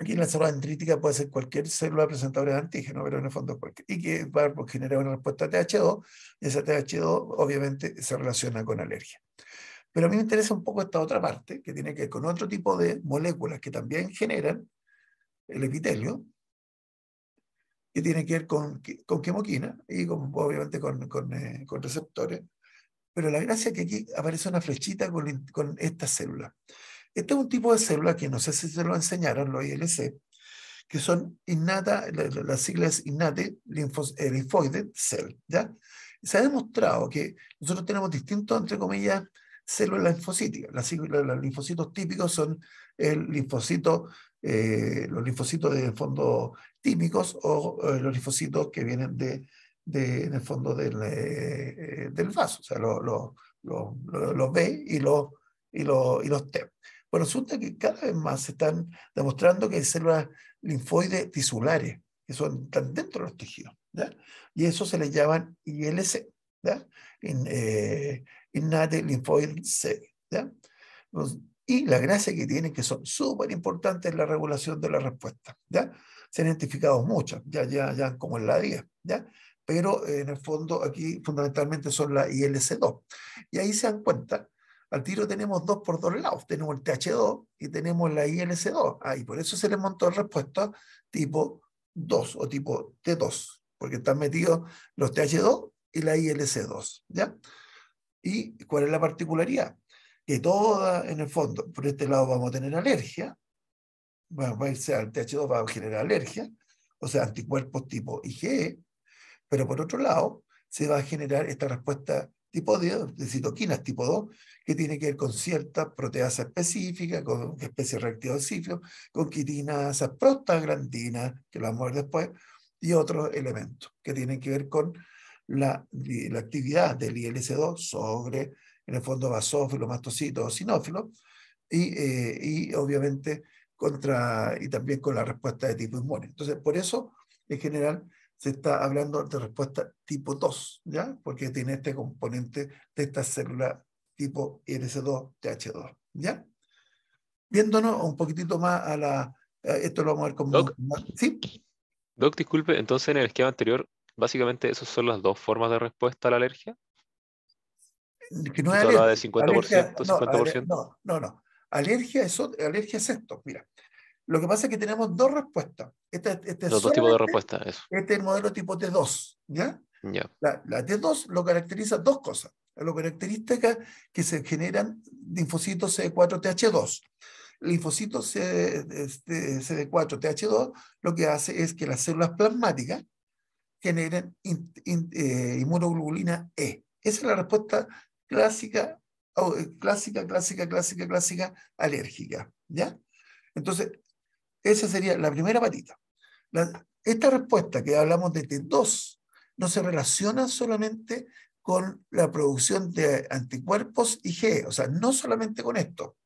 A: Aquí en la célula dendrítica puede ser cualquier célula presentadora de antígeno, pero en el fondo cualquier, y que va a generar una respuesta TH2, y esa TH2 obviamente se relaciona con alergia. Pero a mí me interesa un poco esta otra parte, que tiene que ver con otro tipo de moléculas que también generan el epitelio, que tiene que ver con, con y obviamente eh, con, receptores. Pero la gracia es que aquí aparece una flechita con, con célula. Este es un tipo de célula que no sé si se lo enseñaron los ILC, que son innata, la, sigla es innate linfoide cell, ¿ya? Se ha demostrado que nosotros tenemos distintos, entre comillas, células linfocíticas. Las, los linfocitos típicos son el linfocito, eh, los linfocitos de fondo tímicos o eh, los linfocitos que vienen de, en el fondo del, eh, vaso, o sea, los, B y los, y y los T. Bueno, resulta que cada vez más se están demostrando que hay células linfoides tisulares, que son, están dentro de los tejidos, ¿ya? y eso se les llaman ILC, ¿ya? eh, Innate Lymphoid C, ¿ya? y la gracia que tienen, que son súper importantes en la regulación de la respuesta. ¿ya? Se han identificado muchas, ya, ya, ya como en la 10, ¿ya? pero en el fondo aquí fundamentalmente son la ILC2. Y ahí se dan cuenta al tiro tenemos dos por dos lados. Tenemos el TH2 y tenemos la ILC2. Ah, y por eso se le montó respuesta tipo 2 o tipo T2, porque están metidos los TH2 y la ILC2. ¿ya? ¿Y cuál es la particularidad? Que toda, en el fondo, por este lado vamos a tener alergia. Bueno, va a irse al TH2, va a generar alergia, o sea, anticuerpos tipo IgE. Pero por otro lado, se va a generar esta respuesta tipo de, de citoquinas tipo 2, que tiene que ver con cierta proteasa específica, con especies reactivas de ciclo, con quitinas, prostaglandinas, que lo vamos a ver después, y otros elementos que tienen que ver con la, la actividad del ILC2 sobre, en el fondo, basófilo, mastocito o sinófilo, eh, y, obviamente contra, y también con la respuesta de tipo inmune. Entonces, por eso, en general, se está hablando de respuesta tipo 2, ¿ya? Porque tiene este componente de esta célula tipo IRC2-TH2, ¿ya? Viéndonos un poquitito más a la... esto lo vamos a ver con... Doc,
B: Doc, disculpe, entonces en el esquema anterior, básicamente esas son las dos formas de respuesta a la alergia.
A: Que no alergia. de 50%, no, no, no, Alergia es, alergia es esto, mira. Lo que pasa es que tenemos dos respuestas. Este, dos tipos de respuestas, Este es el modelo tipo T2, ¿ya? La, T2 lo caracteriza dos cosas. Lo característica que se generan linfocitos CD4-TH2. Linfocitos CD4-TH2 lo que hace es que las células plasmáticas generen eh, inmunoglobulina E. Esa es la respuesta clásica, eh, clásica, clásica, clásica, clásica, alérgica. ¿ya? Entonces, esa sería la primera patita. esta respuesta que hablamos de T2 no se relaciona solamente con la producción de anticuerpos IG, o sea, no solamente con esto.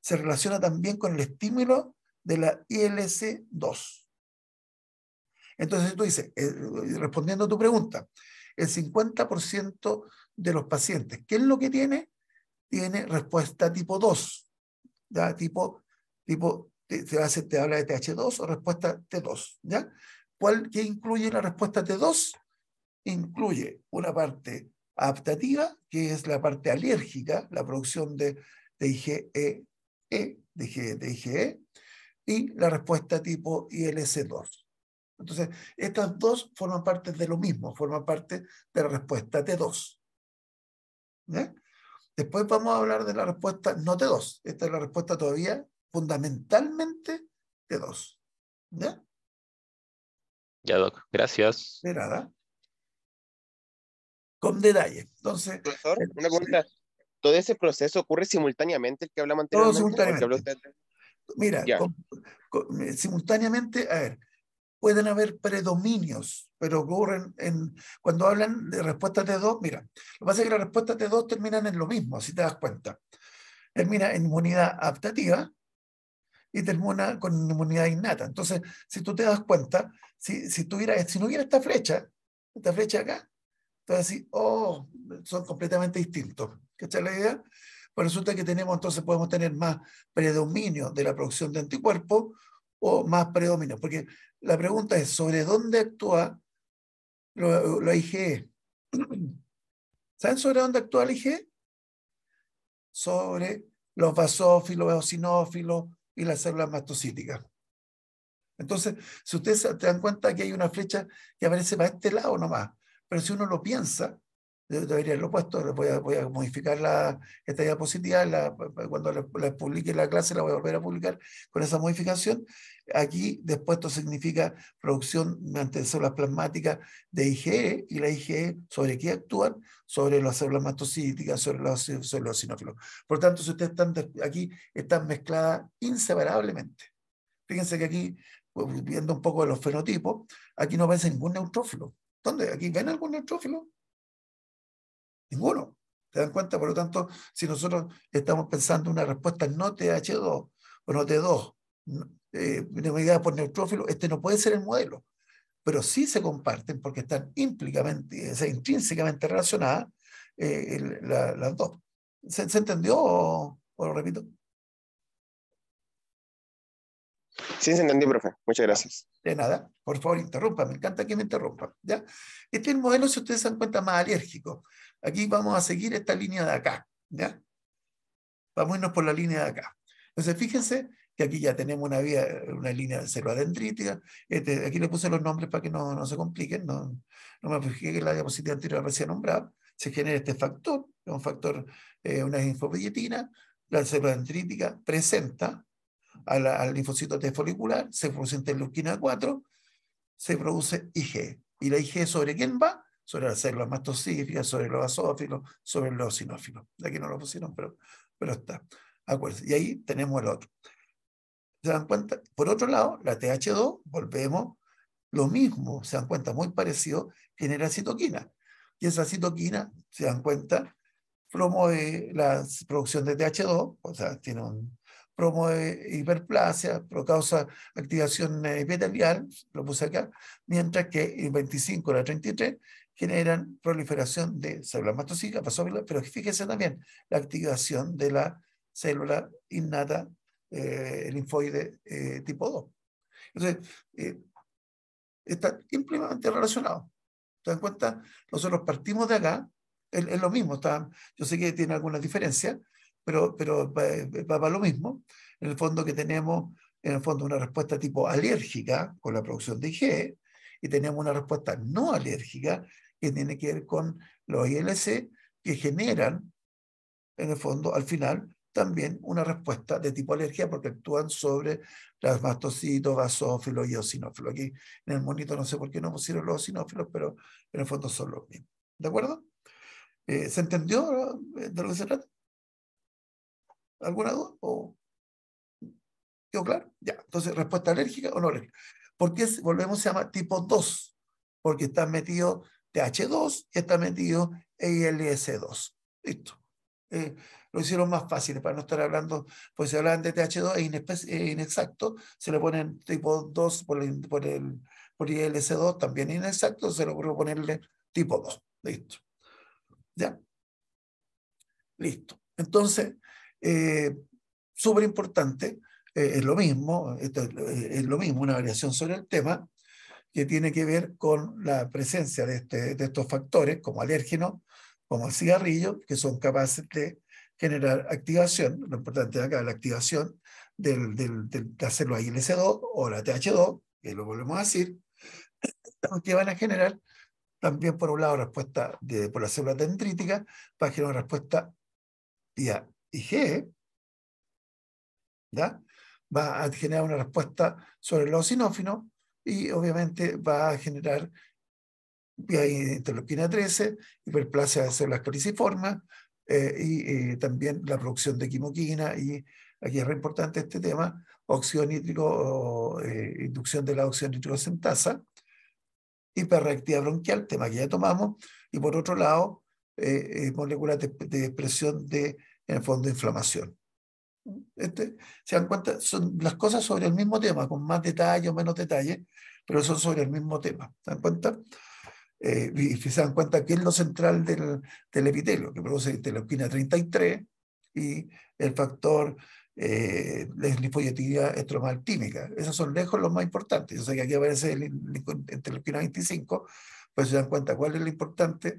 A: Se relaciona también con el estímulo de la ILC2. Entonces tú dices, eh, respondiendo a tu pregunta, el 50% de los pacientes, ¿qué es lo que tiene? Tiene respuesta tipo 2, ¿ya? Tipo, tipo te, te habla de TH2 o respuesta T2, ¿ya? ¿Cuál, ¿Qué incluye la respuesta T2? Incluye una parte adaptativa, que es la parte alérgica, la producción de, de IgE, e, de, IgE, e, y la respuesta tipo ILC2. Entonces, estas dos forman parte de lo mismo, forman parte de la respuesta T2. Después vamos a hablar de la respuesta no T2. Esta es la respuesta todavía fundamentalmente de dos. ¿Ya?
B: Ya, Doc. Gracias. De nada. Con detalle. Entonces. una pregunta. ¿Todo ese proceso ocurre simultáneamente el que hablamos anteriormente? simultáneamente. Mira,
A: eh, simultáneamente, a ver, pueden haber predominios, pero ocurren en, cuando hablan de respuestas de dos, mira, lo que pasa es que las respuestas de dos terminan en lo mismo, si te das cuenta. Termina en inmunidad adaptativa, y termina con inmunidad innata. Entonces, si tú te das cuenta, si, tuviera, si no hubiera esta flecha, esta flecha acá, entonces oh, son completamente distintos. es la idea? Pues resulta que tenemos, entonces podemos tener más predominio de la producción de anticuerpos o más predominio, porque la pregunta es sobre dónde actúa lo, IgE. ¿Saben sobre dónde actúa la IgE? Sobre los basófilos, eosinófilos, y las células mastocíticas. Entonces, si ustedes se dan cuenta que hay una flecha que aparece para este lado nomás, pero si uno lo piensa, debería haberlo lo opuesto voy, a, voy a modificar la, esta diapositiva. cuando la publique la clase, la voy a volver a publicar con esa modificación. Aquí, después, esto significa producción mediante células plasmáticas de IgE y la IgE sobre qué actúan, sobre las células mastocíticas, sobre los, sobre los sinófilos. Por tanto, si ustedes están aquí, están mezcladas inseparablemente. Fíjense que aquí, pues, viendo un poco de los fenotipos, aquí no aparece ningún neutrófilo. ¿Dónde? ¿Aquí ven algún neutrófilo? Ninguno. ¿Te dan cuenta? Por lo tanto, si nosotros estamos pensando una respuesta no TH2 o no T2, eh, por neutrófilo, este no puede ser el modelo. Pero sí se comparten porque están implícamente, o intrínsecamente relacionadas eh, las dos. ¿Se, entendió? O, o lo repito. Sí, se entendió, profe. Muchas gracias. De nada. Por favor, interrumpa. Me encanta que me interrumpa. ¿ya? Este es el modelo, si ustedes se dan cuenta, más alérgico. Aquí vamos a seguir esta línea de acá. ¿ya? Vamos a irnos por la línea de acá. Entonces, fíjense que aquí ya tenemos una, vía, una línea dendrítica. Este, aquí le puse los nombres para que no, no se compliquen. No, no me fijé que la diapositiva anterior recién nombrada. Se genera este factor, un factor, eh, una infobilletina. La dendrítica presenta al, linfocito T folicular, se produce interleuquina 4, se produce IG. ¿Y la IG sobre quién va? Sobre las células mastocíficas, sobre los basófilos, sobre los sinófilos. Aquí no lo pusieron, pero, pero está. Acuérdense. Y ahí tenemos el otro. ¿Se dan cuenta? Por otro lado, la TH2, volvemos, lo mismo, se dan cuenta, muy parecido, genera citoquina. Y esa citoquina, se dan cuenta, promueve la producción de TH2, o sea, tiene un promueve hiperplasia, causa activación eh, epitelial, lo puse acá, mientras que en 25 o la 33 generan proliferación de células mastocíticas, pero fíjense también la activación de la célula innata eh, linfoide eh, tipo 2. Entonces, está íntimamente relacionado. entonces cuenta? Nosotros partimos de acá, es lo mismo, está, yo sé que tiene algunas diferencias, pero, pero eh, eh, va, para lo mismo, en el fondo que tenemos, en el fondo, una respuesta tipo alérgica con la producción de IgE, y tenemos una respuesta no alérgica que tiene que ver con los ILC que generan, en el fondo, al final, también una respuesta de tipo alergia porque actúan sobre las mastocitos, basófilos y osinófilos. Aquí en el monito no sé por qué no pusieron los osinófilos, pero en el fondo son los mismos. ¿De acuerdo? Eh, ¿Se entendió de lo que se trata? ¿Alguna duda? ¿O ¿Quedó claro? Ya. Entonces, respuesta alérgica o no alérgica. ¿Por qué volvemos a llama tipo 2? Porque está metido TH2 y está metido ELS2. Listo. Eh, lo hicieron más fácil para no estar hablando, pues si hablan de TH2 es inexacto, se le ponen tipo 2 por, el, por, 2 también inexacto, se le a ponerle tipo 2. Listo. ¿Ya? Listo. Entonces, eh, súper importante, eh, es lo mismo, eh, es, lo mismo, una variación sobre el tema, que tiene que ver con la presencia de, este, de estos factores, como alérgenos, como el cigarrillo, que son capaces de generar activación, lo importante acá es la activación del, del, del, de la célula ILC2 o la TH2, que lo volvemos a decir, que van a generar también, por un lado, respuesta de, por la célula dendrítica, va a generar respuesta vía y G va a generar una respuesta sobre los sinófino y obviamente va a generar interleuquina 13, hiperplasia de células caliciformes eh, y eh, también la producción de quimoquina y aquí es re importante este tema, óxido nítrico, eh, inducción de la óxido nítrico sentasa, hiperreactividad bronquial, tema que ya tomamos, y por otro lado, moléculas de expresión de en el fondo inflamación. Este, se dan cuenta, son las cosas sobre el mismo tema, con más detalle o menos detalle, pero son sobre el mismo tema. ¿Se dan cuenta? Eh, y se dan cuenta que es lo central del, del epitelio, que produce la opina 33 y el factor eh, estromal estromaltímica. Esos son lejos los más importantes. Yo sé que aquí aparece el, el, 25, pues se dan cuenta cuál es lo importante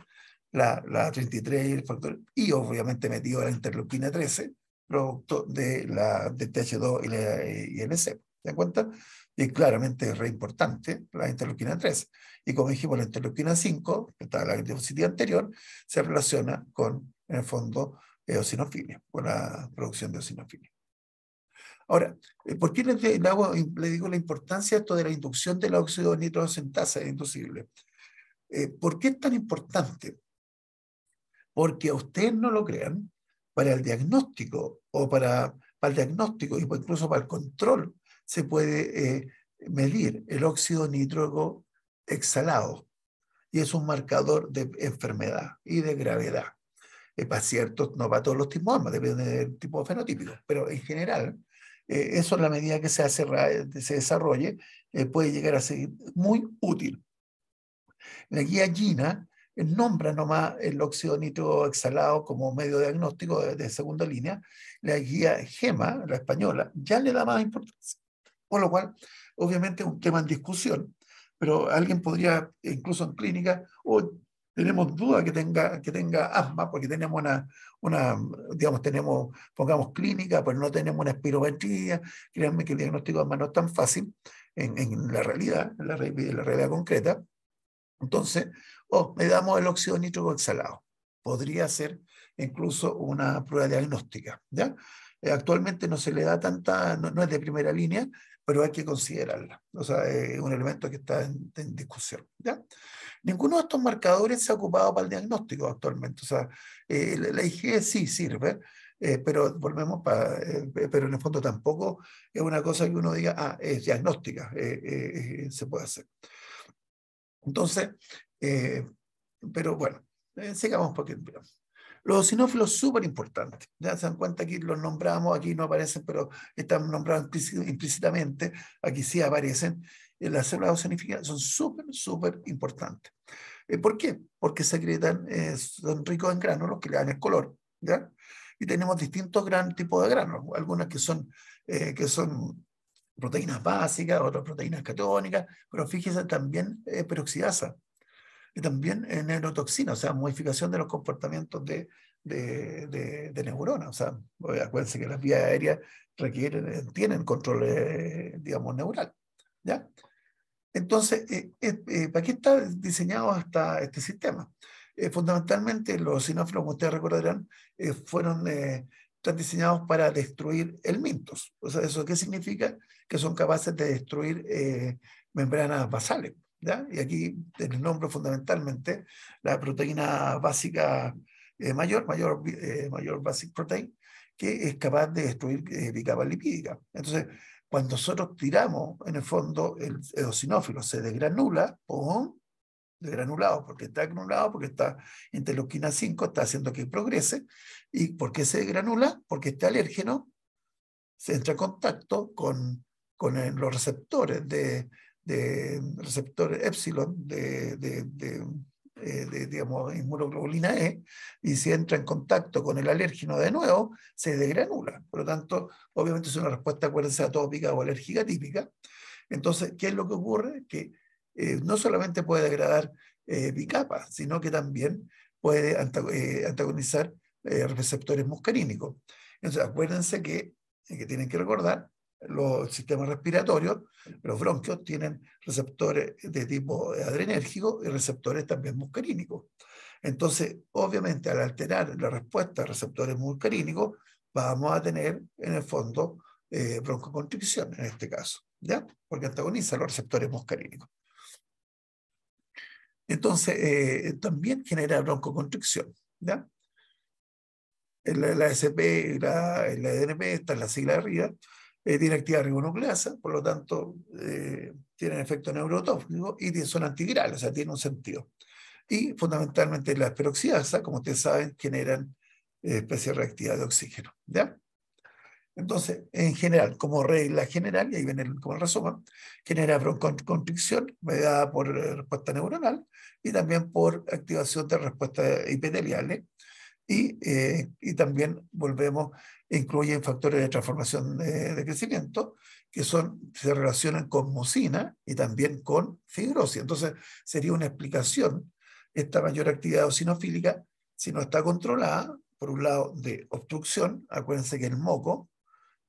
A: la, la 33 y el factor y obviamente metido la interleuquina 13, producto de la de TH2 y, la, el EC. E ¿Te das cuenta? Y claramente es re importante la interleuquina 13 Y como dijimos, la interleuquina 5, que está en la diapositiva anterior, se relaciona con, en el fondo, eh, eosinofilia, con la producción de eosinofilia. Ahora, eh, ¿por qué le, le, digo la importancia esto de la inducción del óxido en inducible? Eh, ¿Por qué es tan importante? porque ustedes no lo crean, para el diagnóstico o para, para el diagnóstico y incluso para el control se puede eh, medir el óxido nítrico exhalado y es un marcador de enfermedad y de gravedad. Eh, para ciertos, no para todos los timomas, depende del tipo fenotípico, pero en general, eh, eso en la medida que se, hace, se desarrolle eh, puede llegar a ser muy útil. La guía Gina eh, nombra nomás el óxido nítrico exhalado como medio diagnóstico de, segunda línea, la guía GEMA, la española, ya le da más importancia. Por lo cual, obviamente es un tema en discusión, pero alguien podría, incluso en clínica, o tenemos duda que tenga, que tenga asma, porque tenemos una, una, digamos, tenemos, pongamos clínica, pero pues no tenemos una espirometría, créanme que el diagnóstico de asma no es tan fácil en, la realidad, en la realidad concreta, entonces, o oh, le damos el óxido nítrico exhalado. Podría ser incluso una prueba diagnóstica. ¿ya? Eh, actualmente no se le da tanta, no, es de primera línea, pero hay que considerarla. O sea, es eh, un elemento que está en, discusión. ¿ya? Ninguno de estos marcadores se ha ocupado para el diagnóstico actualmente. O sea, eh, la IgE sí sirve, pero volvemos para, pero en el fondo tampoco es una cosa que uno diga, ah, es diagnóstica, se puede hacer. Entonces, eh, pero bueno, eh, sigamos sigamos porque... Los sinófilos súper importantes. Ya se dan cuenta que los nombramos, aquí no aparecen, pero están nombrados implícitamente, aquí sí aparecen. Eh, las células oceanificadas son súper, súper importantes. ¿Por qué? Porque secretan, eh, son ricos en gránulos que le dan el color. ¿ya? Y tenemos distintos gran tipos de gránulos, algunas que son, que son proteínas básicas, otras proteínas catónicas, pero fíjese también eh, peroxidasa y también eh, neurotoxina, o sea, modificación de los comportamientos de, de, de, neuronas. O sea, pues, acuérdense que las vías aéreas requieren, eh, tienen control, digamos, neural. ¿ya? Entonces, ¿para qué está diseñado hasta este sistema? fundamentalmente, los sinófilos, como ustedes recordarán, fueron están diseñados para destruir el mintos. O sea, ¿eso qué significa? Que son capaces de destruir eh, membranas basales. Y aquí el nombre fundamentalmente, la proteína básica eh, mayor, mayor, eh, mayor basic protein, que es capaz de destruir bicapa lipídica. Entonces, cuando nosotros tiramos, en el fondo, el eosinófilo se desgranula, ¡pum! de granulado, porque está granulado, porque está interleuquina 5, está haciendo que progrese. ¿Y por qué se degranula? Porque este alérgeno se entra en contacto con, con eh, los receptores de, de receptores epsilon eh, de, digamos, inmunoglobulina E, y si entra en contacto con el alérgeno de nuevo, se degranula. Por lo tanto, obviamente es una respuesta, acuérdense, atópica o alérgica típica. Entonces, ¿qué es lo que ocurre? Que eh, no solamente puede degradar bicapa, eh, sino que también puede eh, antagonizar receptores muscarínicos. Entonces, acuérdense que, que tienen que recordar, los sistemas respiratorios, los bronquios, tienen receptores de tipo adrenérgico y receptores también muscarínicos. Entonces, obviamente, al alterar la respuesta a receptores muscarínicos, vamos a tener, en el fondo, eh, broncoconstricción en este caso, ¿ya? Porque antagoniza los receptores muscarínicos. Entonces, eh, también genera broncoconstricción. La, SP la, DNP, esta es la sigla de arriba, eh, tiene actividad ribonucleasa, por lo tanto, eh, tiene tienen efecto neurotóxico y son antivirales, o sea, tiene un sentido. Y fundamentalmente las peroxidasa, como ustedes saben, generan especies reactivas de oxígeno. ¿ya? Entonces, en general, como regla general, y ahí viene como el resumen, genera broncoconstricción mediada por eh, respuesta neuronal y también por activación de respuestas epiteliales. Y, eh, también volvemos, incluyen factores de transformación de, crecimiento que son, se relacionan con mucina y también con fibrosis. Entonces, sería una explicación esta mayor actividad eosinofílica si no está controlada, por un lado, de obstrucción, acuérdense que el moco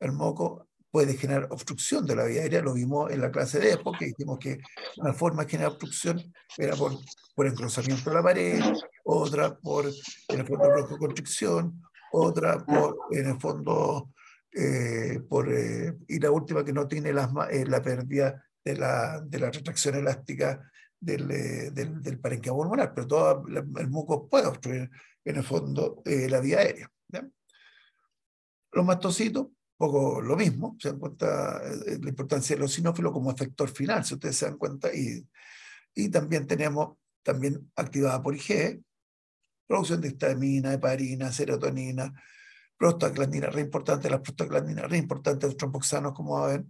A: el moco puede generar obstrucción de la vía aérea, lo vimos en la clase de época que dijimos que una forma de generar obstrucción era por, por engrosamiento de la pared, otra por, en el fondo, broncoconstricción, otra por, en el fondo, eh, por, eh, y la última que no tiene las, es eh, la pérdida de la, de la retracción elástica del, del, del pulmonar, pero todo el muco puede obstruir, en el fondo, la vía aérea. Los mastocitos poco lo mismo, se dan cuenta eh, la importancia de los como efector final, si ustedes se dan cuenta, y, y también tenemos, también activada por Ig producción de histamina, heparina, serotonina, prostaglandina, re importante, las prostaglandinas re importante los tromboxanos, como va a ver,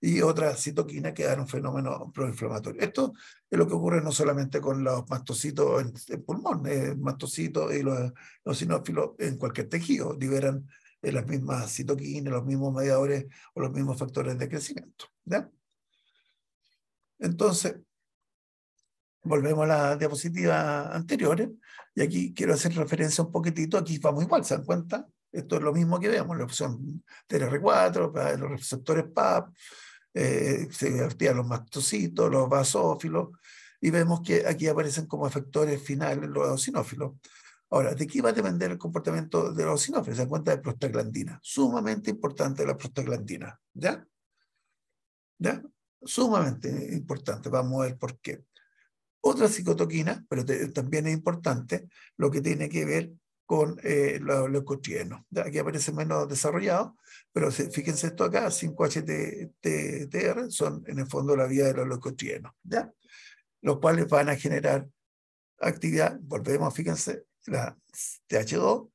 A: y otras citoquinas que dan un fenómeno proinflamatorio. Esto es lo que ocurre no solamente con los mastocitos en, el pulmón, eh, mastocitos y los, los, sinófilos en cualquier tejido, liberan de las mismas citoquinas, los mismos mediadores o los mismos factores de crecimiento. Entonces, volvemos a las diapositivas anteriores y aquí quiero hacer referencia un poquitito, aquí vamos igual, ¿se dan cuenta? Esto es lo mismo que vemos, la opción tr 4 los receptores PAP, eh, se activan los mastocitos, los basófilos, y vemos que aquí aparecen como efectores finales los eosinófilos. Ahora, ¿de qué va a depender el comportamiento de los sinófilos? Se cuenta de prostaglandina. Sumamente importante la prostaglandina. ¿Ya? ¿Ya? Sumamente importante. Vamos a ver por qué. Otra psicotoquina, pero también es importante, lo que tiene que ver con eh, los leucotrienos. Aquí aparece menos desarrollado, pero fíjense esto acá, 5-HTR son en el fondo la vía de los leucotrienos, ¿ya? los cuales van a generar actividad, volvemos, fíjense, la TH2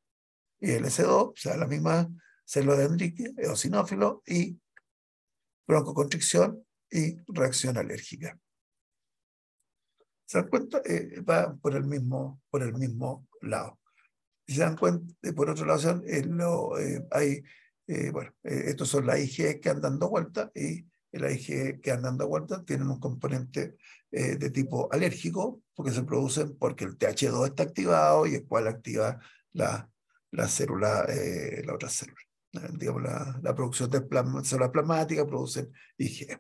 A: y el S2, o sea, la misma célula de Enrique, eosinófilo y broncoconstricción y reacción alérgica. ¿Se dan cuenta? Eh, va por el, mismo, por el mismo lado. se dan cuenta, eh, por otro lado, eh, hay, bueno, estos son la IGE que andan dando vuelta y la IGE que andan dando vuelta tienen un componente eh, de tipo alérgico, porque se producen porque el TH2 está activado y el cual activa la, célula, eh, la otra célula. Digamos, la, la producción de células plasmáticas producen IgE.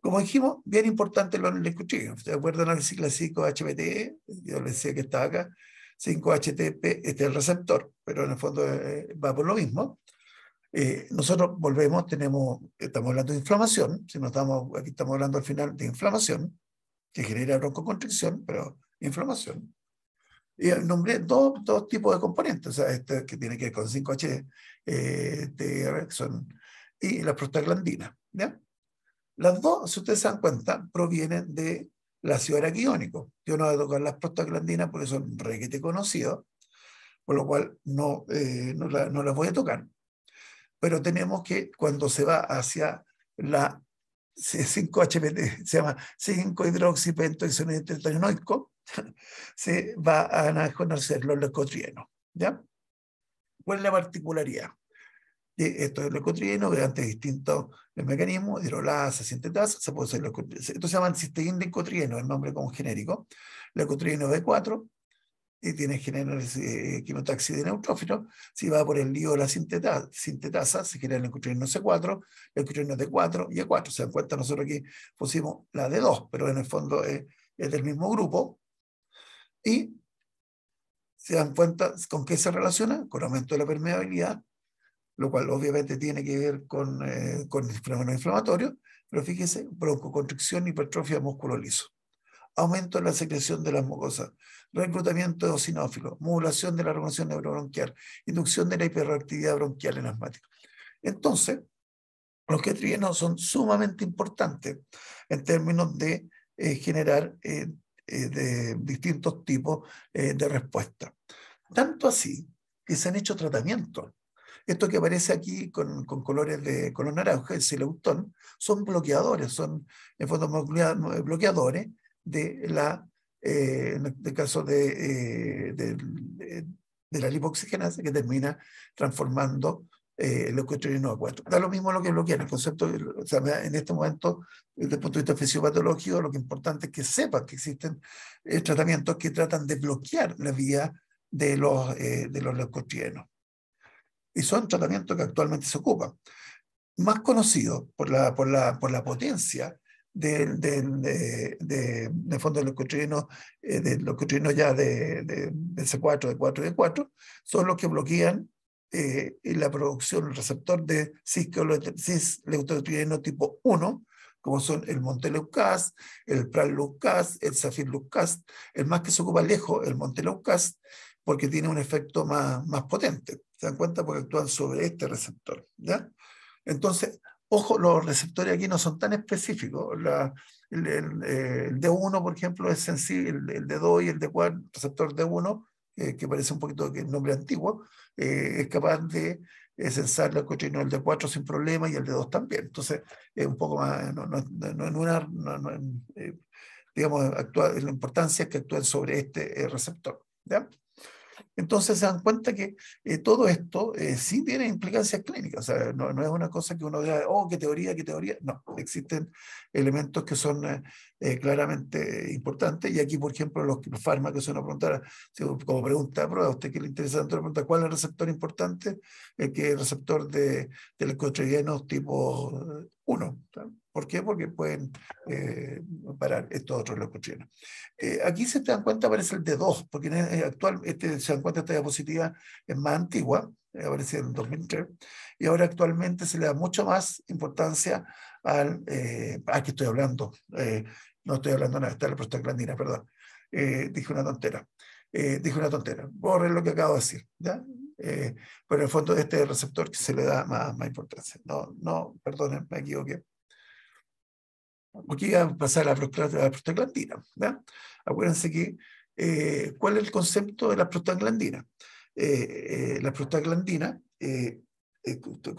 A: Como dijimos, bien importante lo han escuchado. ¿Ustedes acuerdan ciclo 5-HPT? Yo les decía que estaba acá. 5-HTP, este es el receptor, pero en el fondo eh, va por lo mismo. Eh, nosotros volvemos, tenemos, estamos hablando de inflamación, si no estamos, aquí estamos hablando al final de inflamación, que genera broncoconstricción, pero inflamación. Y nombré dos, dos tipos de componentes, o sea, este que tiene que ver con 5H, eh, y las prostaglandinas. ¿ya? Las dos, si ustedes se dan cuenta, provienen de la ácido quiónico. Yo no voy a tocar las prostaglandinas porque son requete conocido, por lo cual no, eh, no las voy a tocar pero tenemos que, cuando se va hacia la 5-HPT, se llama 5-hidroxipentoxenil se va a conocer los leucotrienos. ¿ya? ¿Cuál es la particularidad? De estos leucotrienos, mediante distintos mecanismos, hidrolasa, sintetasa, se puede hacer Esto se llaman de leucotrieno, el nombre como genérico, leucotrieno B4, y tiene género de eh, eh, de neutrófilo. Si va por el lío de la sintetasa, sintetasa se genera el cutrino C4, el cutrino D4 y E4. Se dan cuenta, nosotros aquí pusimos la D2, pero en el fondo es, eh, es del mismo grupo. Y se dan cuenta con qué se relaciona, con aumento de la permeabilidad, lo cual obviamente tiene que ver con, con el fenómeno inflamatorio, pero fíjese, broncoconstricción y hipertrofia músculo liso aumento de la secreción de las mucosas, reclutamiento de osinófilos, modulación de la regulación neurobronquial, inducción de la hiperactividad bronquial en asmática. Entonces, los quetrienos son sumamente importantes en términos de eh, generar eh, eh, de distintos tipos de respuesta. Tanto así que se han hecho tratamientos. Esto que aparece aquí con, colores de color naranja, el sileutón, son bloqueadores, son en fondo bloqueadores de la, eh, en este caso de, eh, eh, la lipoxigenasa que termina transformando el leucotrieno a 4. Da lo mismo lo que bloquea el concepto, en este momento, desde el punto de vista fisiopatológico, lo que es importante es que sepa que existen tratamientos que tratan de bloquear la vía de los, de los leucotrienos. Y son tratamientos que actualmente se ocupan. Más conocido por la, por la, por la potencia del, de, de, fondo de los cotrinos, eh, de los ya de, de, C4, de 4 y de 4, son los que bloquean eh, la producción, el receptor de cis leutotrieno tipo 1, como son el Monteleucas, el Pralucas, el Safirleucas, el más que se ocupa lejos, el Monteleucas, porque tiene un efecto más, más potente. ¿Se dan cuenta? Porque actúan sobre este receptor. ¿ya? Entonces, Ojo, los receptores aquí no son tan específicos. el, eh, D1, por ejemplo, es sensible, el, D2 y el D4, receptor D1, eh, que parece un poquito que el nombre antiguo, eh, es capaz de sensar la cochina el D4 sin problema y el D2 también. Entonces, es un poco más, no, en una, no, digamos, la importancia es que actúen sobre este receptor. ¿ya? Entonces se dan cuenta que eh, todo esto eh, sí tiene implicancias clínicas, o sea, no, es una cosa que uno diga, oh, qué teoría, qué teoría, no, existen elementos que son eh, claramente importantes y aquí, por ejemplo, los, fármacos, se uno pregunta, como pregunta a usted que le interesa tanto, pregunta, ¿cuál es el receptor importante? El que es el receptor de, de tipo 1. ¿Por qué? Porque pueden eh, parar estos otros leucotrienos. Eh, aquí se te dan cuenta, aparece el D2, porque en actual, este, se dan cuenta esta diapositiva es más antigua, eh, aparece en 2003, y ahora actualmente se le da mucho más importancia al, eh, ah, aquí estoy hablando, eh, no estoy hablando nada, está la prostaglandina, perdón, dije una tontera, dije una tontera, Borre lo que acabo de decir, ¿ya? pero en el fondo este receptor que se le da más, importancia. No, no, perdonen, me equivoqué porque iba a pasar la, prostaglandina. ¿Ya? Acuérdense que, eh, ¿cuál es el concepto de la prostaglandina? Eh, eh, la prostaglandina,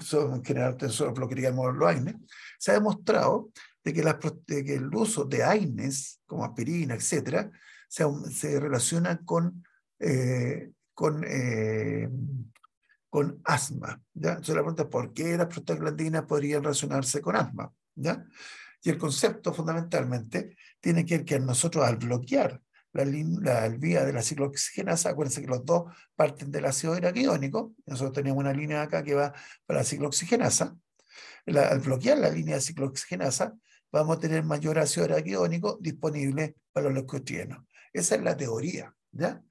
A: son en general lo queríamos los e, se ha demostrado de que, el uso de AINES, como aspirina, etcétera, se, relaciona con, con con asma. ¿ya? Entonces la pregunta es por qué las prostaglandinas podrían relacionarse con asma. ¿ya? Y el concepto fundamentalmente tiene que ver que nosotros al bloquear la, vía de la ciclooxigenasa, acuérdense que los dos parten del ácido iraquiónico, nosotros tenemos una línea acá que va para la ciclooxigenasa, al bloquear la línea de ciclooxigenasa, vamos a tener mayor ácido araquidónico disponible para los leucotrienos. Esa es la teoría, ¿ya?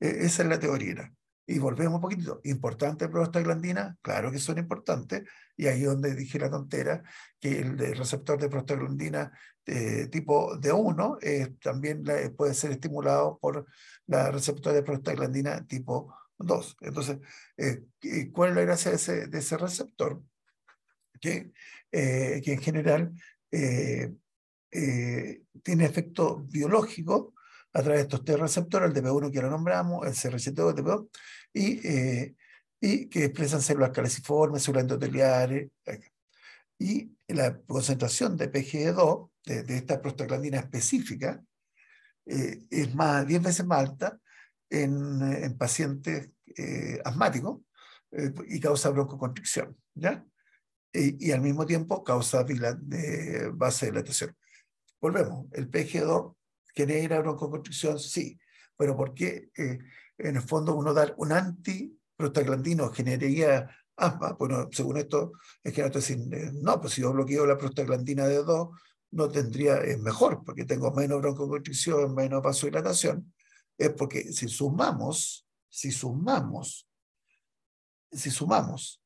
A: E, esa es la teoría. Y volvemos un poquitito. ¿Importante prostaglandina? Claro que son importantes. Y ahí es donde dije la tontera, que el receptor de prostaglandina eh, tipo D1 eh, también puede ser estimulado por la receptor de prostaglandina tipo 2. Entonces, eh, ¿cuál es la gracia de ese, receptor? Que, que en general tiene efecto biológico a través de estos T receptores, el DP1 que lo nombramos, el CR7 TP y, eh, y que expresan células caliciformes, células endoteliales. Y la concentración de PGE2, de, esta prostaglandina específica, eh, es más, 10 veces más alta en, en pacientes eh, asmáticos y causa broncoconstricción, ¿ya? Y, al mismo tiempo causa de dilatación. Volvemos, el PG2 genera broncoconstricción, sí, pero ¿por qué eh, en el fondo uno dar un anti-prostaglandino generaría asma? Bueno, según esto, es que no diciendo, eh, no, pues si yo bloqueo la prostaglandina de dos, no tendría, es mejor, porque tengo menos broncoconstricción, menos vasodilatación, es porque si sumamos, si sumamos, si sumamos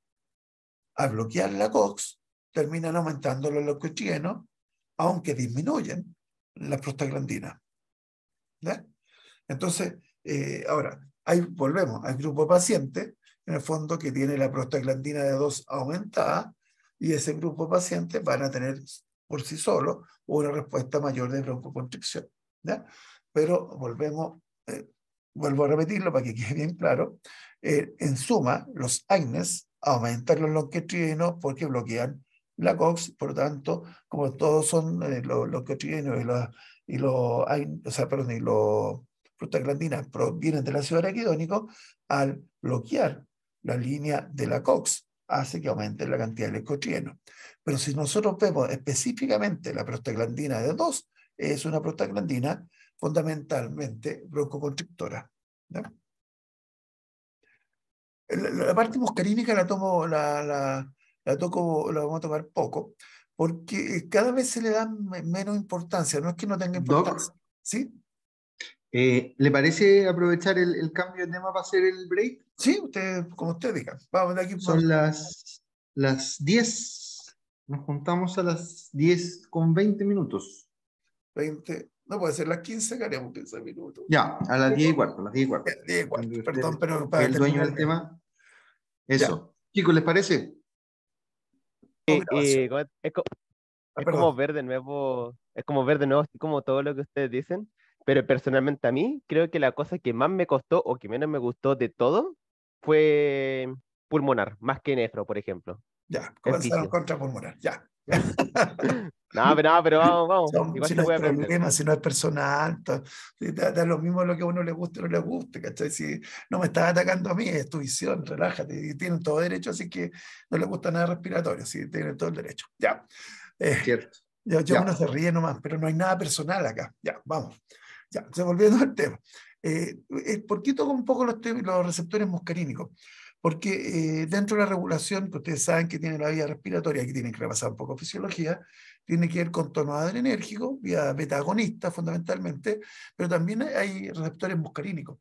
A: a bloquear la COX, terminan aumentando los leucotrienos, aunque disminuyen la prostaglandina. Entonces, eh, ahora, ahí volvemos al grupo paciente, en el fondo que tiene la prostaglandina de dos aumentada, y ese grupo paciente van a tener por sí solo una respuesta mayor de broncoconstricción. Pero volvemos, eh, vuelvo a repetirlo para que quede bien claro, eh, en suma, los AINES aumentan los longitudinos porque bloquean la COX, por tanto, como todos son los, eh, los eh, y los, y los, o sea, los prostaglandinas provienen de la ciudad araquidónico, al bloquear la línea de la COX hace que aumente la cantidad de lecotrieno. Pero si nosotros vemos específicamente la prostaglandina de 2, es una prostaglandina fundamentalmente broncoconstrictora. La, parte muscarínica la tomo, la la, vamos a tocar poco, porque cada vez se le da menos importancia, no es que no tenga importancia. ¿Sí? Eh, ¿Le parece aprovechar el, el, cambio de tema para hacer el break? Sí, usted, como usted diga. Vamos de aquí. Son las, las 10. Nos juntamos a las 10 con 20 minutos. 20, no puede ser las 15, que haríamos 15 minutos. Ya, a las 10 y cuarto, las 10 y cuarto. 10 y cuarto, perdón, pero para El dueño del
B: tema. Eso. Chicos, ¿les parece? Oh, eh, eh, ah, es, como, ver de nuevo, es como ver de nuevo como todo lo que ustedes dicen, pero personalmente a mí creo que la cosa que más me costó o que menos me gustó de todo fue pulmonar, más que nefro, por ejemplo.
A: Ya, comenzaron contra ya.
B: no, pero, vamos, vamos. si no, es problema,
A: si no es personal, da, lo mismo lo que a uno le guste o no le guste, ¿cachai? Si no me estás atacando a mí, es tu visión, relájate, tienen todo derecho, así que no le gusta nada respiratorio, sí, tienen todo el derecho, ya. Eh, Cierto. Yo, ya. uno se ríe nomás, pero no hay nada personal acá, ya, vamos. Ya, volviendo al tema. Eh, eh, ¿Por qué toco un poco los, los receptores muscarínicos? porque eh, dentro de la regulación que ustedes saben que tiene la vía respiratoria, que tienen que repasar un poco fisiología, tiene que ir con tono adrenérgico, vía beta fundamentalmente, pero también hay receptores muscarínicos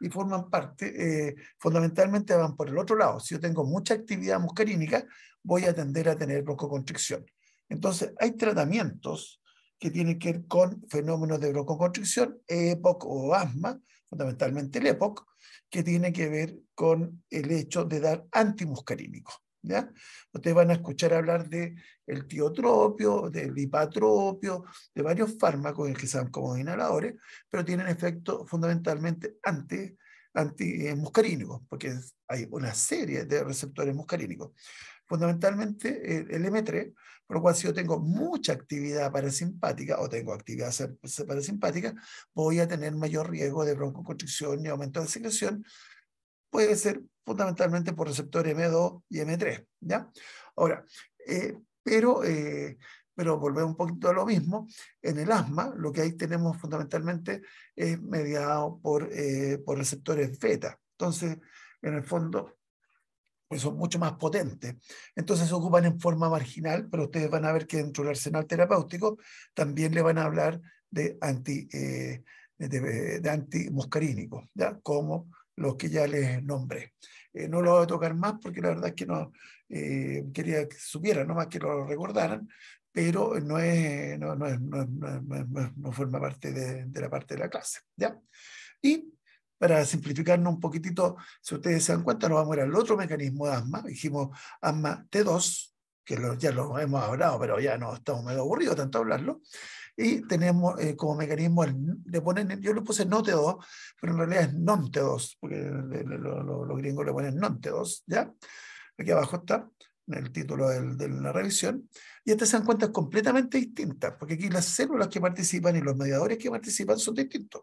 A: y forman parte, eh, fundamentalmente van por el otro lado. Si yo tengo mucha actividad muscarínica, voy a tender a tener broncoconstricción. Entonces, hay tratamientos que tienen que ver con fenómenos de broncoconstricción, EPOC o asma, fundamentalmente el EPOC, que tiene que ver con el hecho de dar antimuscarínicos. ¿Ya? Ustedes van a escuchar hablar de el tiotropio, del hipatropio, de varios fármacos que son como inhaladores, pero tienen efecto fundamentalmente anti, antimuscarínicos, eh, porque hay una serie de receptores muscarínicos fundamentalmente eh, el, M3, por lo cual si yo tengo mucha actividad parasimpática o tengo actividad parasimpática, voy a tener mayor riesgo de broncoconstricción y aumento de secreción. Puede ser fundamentalmente por receptor M2 y M3. ¿ya? Ahora, eh, pero, eh, pero volver un poquito a lo mismo, en el asma lo que ahí tenemos fundamentalmente es mediado por, por receptores beta. Entonces, en el fondo, pues son mucho más potentes. Entonces se ocupan en forma marginal, pero ustedes van a ver que dentro del arsenal terapéutico también le van a hablar de, anti, eh, de, de ¿ya? como los que ya les nombré. Eh, no lo voy a tocar más porque la verdad es que no eh, quería que supieran, nomás que lo recordaran, pero no, es, no, no, no, no forma parte de, de, la parte de la clase. ¿ya? Y para simplificarnos un poquitito, si ustedes se dan cuenta, nos vamos a ir al otro mecanismo de asma. Dijimos asma T2, que ya lo hemos hablado, pero ya no estamos medio aburridos tanto hablarlo. Y tenemos eh, como mecanismo, le ponen, yo le puse no T2, pero en realidad es non T2, porque los gringos le ponen non T2, ¿ya? Aquí abajo está en el título de la revisión, y estas se dan cuenta completamente distintas, porque aquí las células que participan y los mediadores que participan son distintos.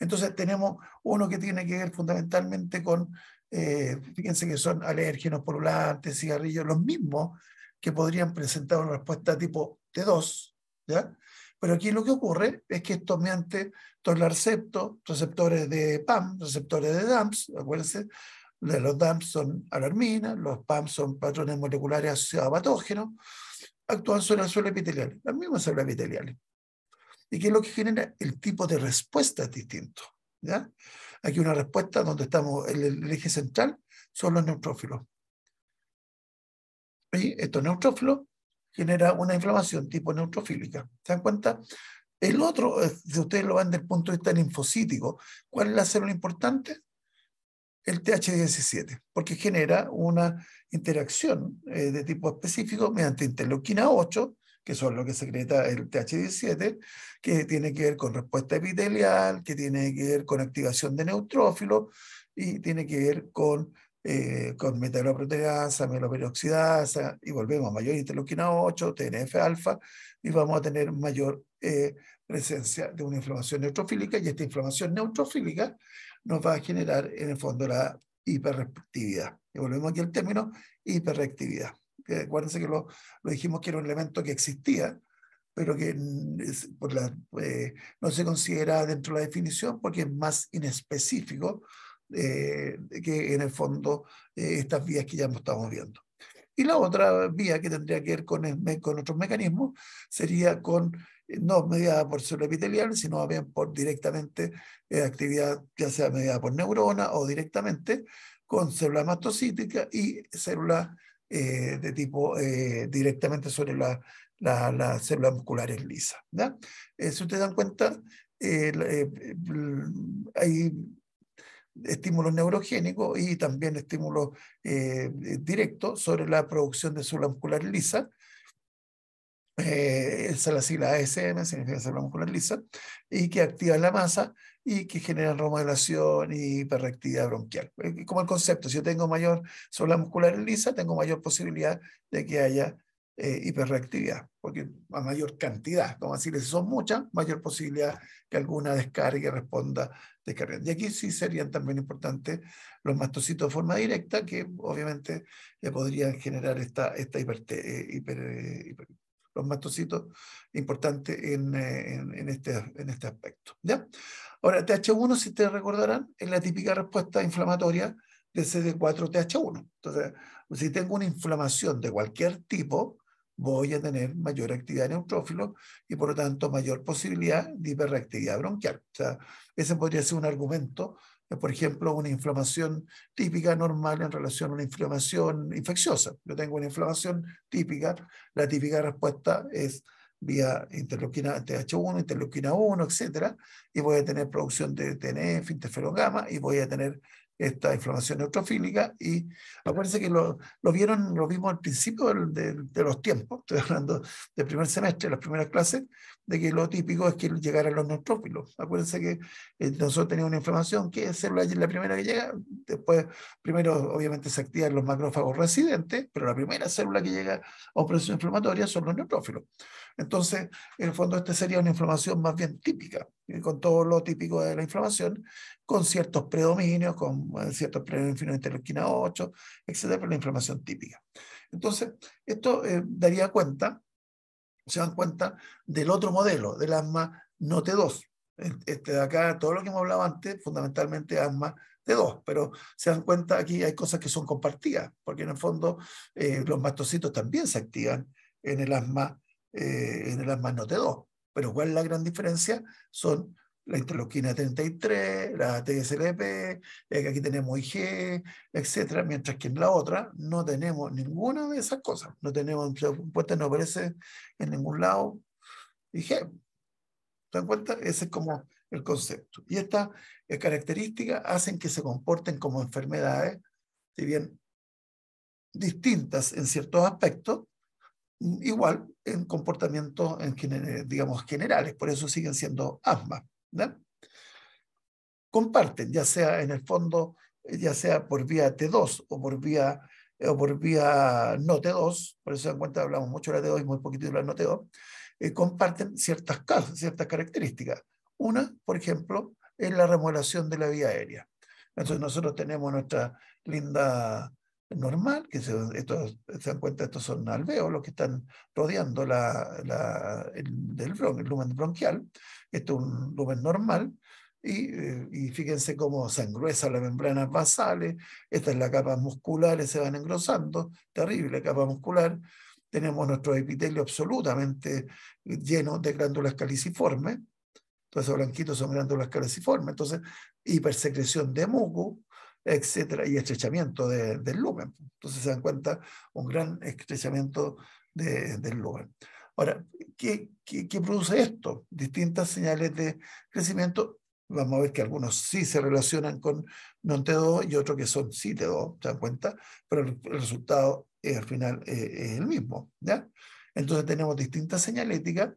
A: Entonces tenemos uno que tiene que ver fundamentalmente con, eh, fíjense que son alérgenos, polulantes, cigarrillos, los mismos que podrían presentar una respuesta tipo T2, ¿ya? Pero aquí lo que ocurre es que estos mediante receptores de PAM, receptores de DAMS, acuérdense, los DAMPS son alarminas, los PAM son patrones moleculares asociados a patógenos, actúan sobre las suelo epitelial, las mismas células epiteliales y que es lo que genera el tipo de respuesta distinto. ¿ya? Aquí una respuesta donde estamos, el, el eje central son los neutrófilos. Y estos neutrófilos generan una inflamación tipo neutrofílica. ¿Se dan cuenta? El otro, eh, si ustedes lo van desde el punto de vista linfocítico, ¿cuál es la célula importante? El TH17, porque genera una interacción eh, de tipo específico mediante interleuquina 8 que son lo que secreta el TH17, que tiene que ver con respuesta epitelial, que tiene que ver con activación de neutrófilos y tiene que ver con, eh, con metaloproteasa, meloperoxidasa, y volvemos a mayor interleuquina 8, TNF-alfa, y vamos a tener mayor eh, presencia de una inflamación neutrofílica, y esta inflamación neutrofílica nos va a generar en el fondo la hiperreactividad. Y volvemos aquí al término hiperreactividad acuérdense que lo, lo dijimos que era un elemento que existía, pero que por la, eh, no se considera dentro de la definición porque es más inespecífico eh, que en el fondo eh, estas vías que ya estamos viendo. Y la otra vía que tendría que ver con, con otros mecanismos sería con, no mediada por célula epitelial, sino bien por directamente actividad, ya sea mediada por neurona o directamente con célula mastocítica y célula eh, de tipo eh, directamente sobre las la, células musculares lisas. Eh, si ustedes dan cuenta, hay estímulos neurogénicos y también estímulos directos sobre la producción de células musculares lisas eh, esa es la sigla ASM, significa célula muscular lisa, y que activan la masa y que generan remodelación y hiperreactividad bronquial. Eh, como el concepto, si yo tengo mayor célula muscular lisa, tengo mayor posibilidad de que haya eh, hiperreactividad, porque a mayor cantidad, como decir, son muchas, mayor posibilidad que alguna descargue responda descargando. Y aquí sí serían también importantes los mastocitos de forma directa, que obviamente le podrían generar esta, esta hiper los mastocitos importantes eh, en, este, en este aspecto. ¿ya? Ahora, TH1, si te recordarán, es la típica respuesta inflamatoria de CD4-TH1. Entonces, si tengo una inflamación de cualquier tipo, voy a tener mayor actividad de neutrófilo y por lo tanto mayor posibilidad de hiperreactividad bronquial. O sea, ese podría ser un argumento por ejemplo, una inflamación típica normal en relación a una inflamación infecciosa. Yo tengo una inflamación típica, la típica respuesta es vía interleuquina TH1, interleuquina 1, etcétera, y voy a tener producción de TNF, interferón gamma, y voy a tener esta inflamación neutrofílica y acuérdense que lo, vieron, lo vimos al principio de, de los tiempos, estoy hablando del primer semestre, las primeras clases, de que lo típico es que a los neutrófilos. Acuérdense que eh, nosotros tenemos una inflamación que es la primera que llega, después primero obviamente se activan los macrófagos residentes, pero la primera célula que llega a operación inflamatoria son los neutrófilos. Entonces, en el fondo esta sería una inflamación más bien típica, eh, con todo lo típico de la inflamación, con ciertos predominios, con eh, ciertos predominios interleuquina 8, etcétera, pero la inflamación típica. Entonces, esto daría cuenta se dan cuenta del otro modelo, del asma no T2. Este de acá, todo lo que hemos hablado antes, fundamentalmente asma T2, pero se dan cuenta aquí hay cosas que son compartidas, porque en el fondo eh, los mastocitos también se activan en el asma, eh, en el asma no T2. Pero ¿cuál es la gran diferencia? Son la interleuquina 33, la TSLP, eh, aquí tenemos IG, etcétera, mientras que en la otra no tenemos ninguna de esas cosas. No tenemos, pues no aparece en ningún lado IG. ¿Te das cuenta? Ese es como el concepto. Y estas eh, características hacen que se comporten como enfermedades, si bien distintas en ciertos aspectos, igual en comportamientos, digamos, generales. Por eso siguen siendo asma. Comparten, ya sea en el fondo, ya sea por vía T2 o por vía, o por vía no T2, por eso en cuenta hablamos mucho de la T2 y muy poquito de la no T2, eh, comparten ciertas características. Una, por ejemplo, es la remodelación de la vía aérea. Entonces nosotros tenemos nuestra linda normal, que se, estos, se dan cuenta estos son alveos, los que están rodeando la, el, del bron, lumen bronquial. Esto es un lumen normal. Y, eh, y, fíjense cómo se engruesan las membranas basales, esta es la capa musculares se van engrosando, terrible capa muscular, tenemos nuestro epitelio absolutamente lleno de glándulas caliciformes, todos esos blanquitos son glándulas caliciformes, entonces hipersecreción de muco, etcétera, y estrechamiento del lumen. Pues. Entonces se dan cuenta un gran estrechamiento del lumen. Ahora, ¿qué, produce esto? Distintas señales de crecimiento. Vamos a ver que algunos sí se relacionan con non T2 y otros que son sí T2, se dan cuenta, pero el, resultado es eh, al final eh, es el mismo. ¿ya? Entonces tenemos distintas señaléticas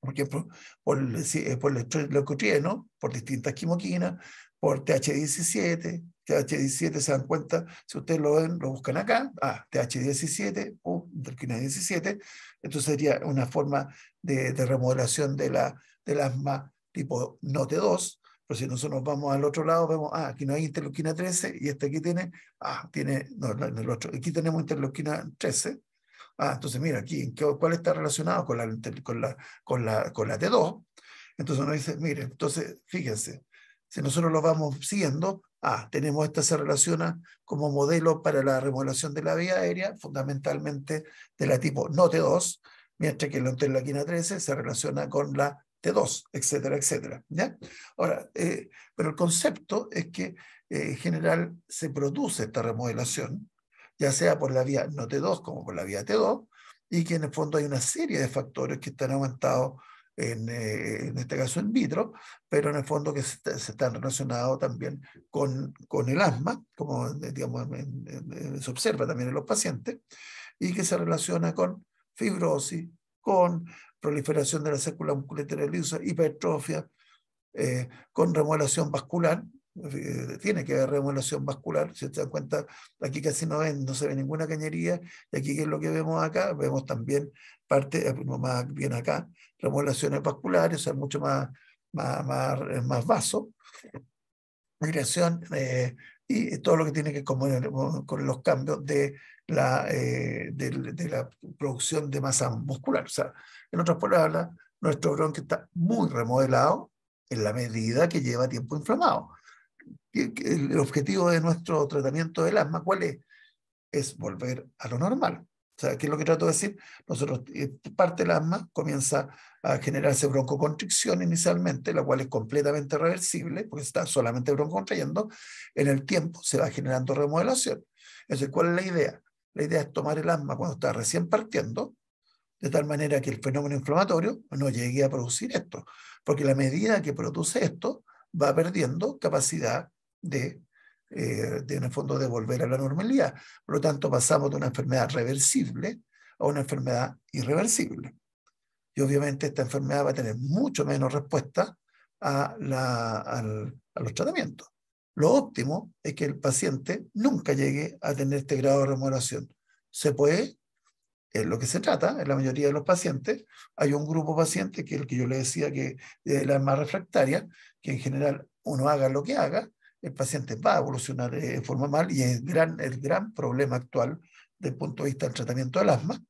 A: por ejemplo, por, por, eh, por el leucotrieno, por distintas quimoquinas, por TH17, TH17 se dan cuenta, si ustedes lo ven, lo buscan acá, ah, TH17 o interquina 17, entonces sería una forma de, remodelación de la, del asma tipo t 2, pero si nosotros nos vamos al otro lado, vemos, ah, aquí no hay interleuquina 13 y este aquí tiene, ah, tiene, no, en el otro, aquí tenemos interleuquina 13. Ah, entonces mira, aquí, ¿cuál está relacionado con la, con la, con la, con la T2? Entonces uno dice, mire, entonces, fíjense, si nosotros lo vamos siguiendo, Ah, tenemos esta se relaciona como modelo para la remodelación de la vía aérea, fundamentalmente de la tipo no T2, mientras que la quina 13 se relaciona con la T2, etcétera, etcétera. ¿ya? Ahora, eh, pero el concepto es que eh, en general se produce esta remodelación, ya sea por la vía no T2 como por la vía T2, y que en el fondo hay una serie de factores que están aumentados eh, en, este caso en vitro, pero en el fondo que se, se están relacionado también con, con, el asma, como eh, se observa también en los pacientes, y que se relaciona con fibrosis, con proliferación de la célula lisa, hipertrofia, eh, con remodelación vascular, eh, tiene que haber remodelación vascular, si te das cuenta, aquí casi no ven, no se ve ninguna cañería, y aquí qué es lo que vemos acá, vemos también parte, eh, más bien acá, remodelaciones vasculares, o sea, mucho más, más, más, vaso, migración, eh, y todo lo que tiene que ver con, los cambios de la, de, la producción de masa muscular. O sea, en otras palabras, nuestro bronquio está muy remodelado en la medida que lleva tiempo inflamado el objetivo de nuestro tratamiento del asma, ¿cuál es? Es volver a lo normal. O sea, ¿qué es lo que trato de decir? Nosotros, eh, parte del asma comienza a generarse broncoconstricción inicialmente, la cual es completamente reversible, porque está solamente broncocontrayendo. En el tiempo se va generando remodelación. Entonces, ¿cuál es la idea? La idea es tomar el asma cuando está recién partiendo, de tal manera que el fenómeno inflamatorio no llegue a producir esto, porque la medida que produce esto va perdiendo capacidad de, eh, de, en el fondo, de volver a la normalidad. Por lo tanto, pasamos de una enfermedad reversible a una enfermedad irreversible. Y obviamente esta enfermedad va a tener mucho menos respuesta a, la, al, a los tratamientos. Lo óptimo es que el paciente nunca llegue a tener este grado de remuneración. Se puede, es lo que se trata, en la mayoría de los pacientes, hay un grupo paciente que el que yo le decía que es eh, la más refractaria, que en general uno haga lo que haga, el paciente va a evolucionar de eh, forma mal y es gran, el gran problema actual desde el punto de vista del tratamiento del asma,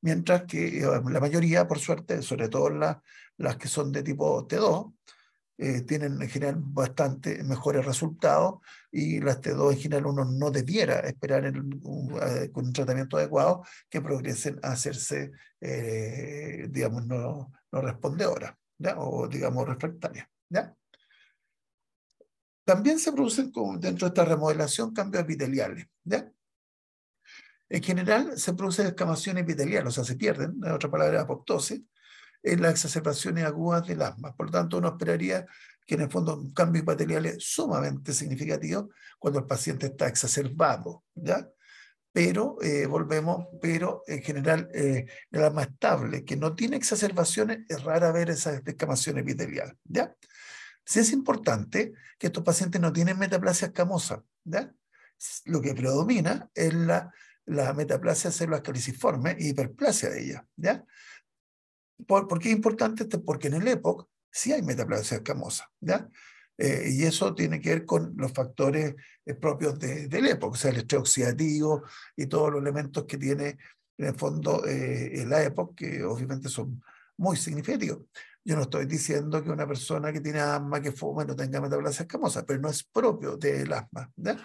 A: mientras que eh, la mayoría, por suerte, sobre todo las, las que son de tipo T2, eh, tienen en general bastante mejores resultados y las T2 en general uno no debiera esperar con un, tratamiento adecuado que progresen a hacerse, digamos, no, no respondedoras o, digamos, refractaria ¿ya? también se producen dentro de esta remodelación cambios epiteliales. ¿ya? En general se produce escamación epitelial, o sea, se pierden, en otra palabra, apoptosis, en las exacerbaciones agudas del asma. Por lo tanto, uno esperaría que en el fondo un cambio epitelial sumamente significativo cuando el paciente está exacerbado, ¿ya? Pero, eh, volvemos, pero en general eh, el asma estable, que no tiene exacerbaciones, es rara ver esa escamación epitelial, ¿ya? Sí es importante que estos pacientes no tienen metaplasia escamosa, ¿ya? Lo que predomina es la, la metaplasia células caliciformes y hiperplasia de ella, ¿ya? ¿Por, ¿Por, qué es importante esto? Porque en el EPOC sí hay metaplasia escamosa, ¿ya? Eh, y eso tiene que ver con los factores eh, propios de, del EPOC, o sea, el estrés oxidativo y todos los elementos que tiene en el fondo eh, el EPOC, que obviamente son muy significativos. Yo no estoy diciendo que una persona que tiene asma, que fuma, no tenga metaplasia escamosa, pero no es propio del asma. ¿ya?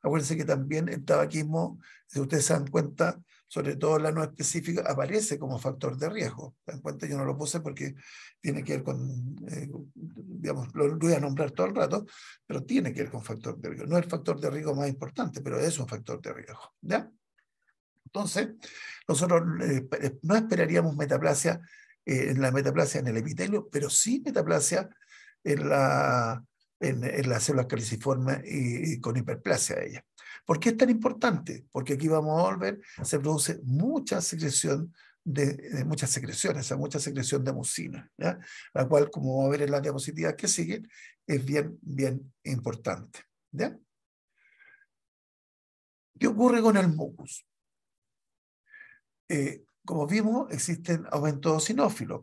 A: Acuérdense que también el tabaquismo, si ustedes se dan cuenta, sobre todo la no específica, aparece como factor de riesgo. Se dan cuenta, yo no lo puse porque tiene que ver con, eh, digamos, lo, voy a nombrar todo el rato, pero tiene que ver con factor de riesgo. No es el factor de riesgo más importante, pero es un factor de riesgo. ¿ya? Entonces, nosotros eh, eh, no esperaríamos metaplasia eh, en la metaplasia en el epitelio, pero sí metaplasia en, la, en, las células caliciformes y, con hiperplasia de ellas. ¿Por qué es tan importante? Porque aquí vamos a volver, se produce mucha secreción de, muchas secreciones, o sea, mucha secreción de mucina, la cual, como vamos a ver en las diapositivas que siguen, es bien, bien importante. ¿ya? ¿Qué ocurre con el mucus? Eh, como vimos, existen aumentos sinófilos.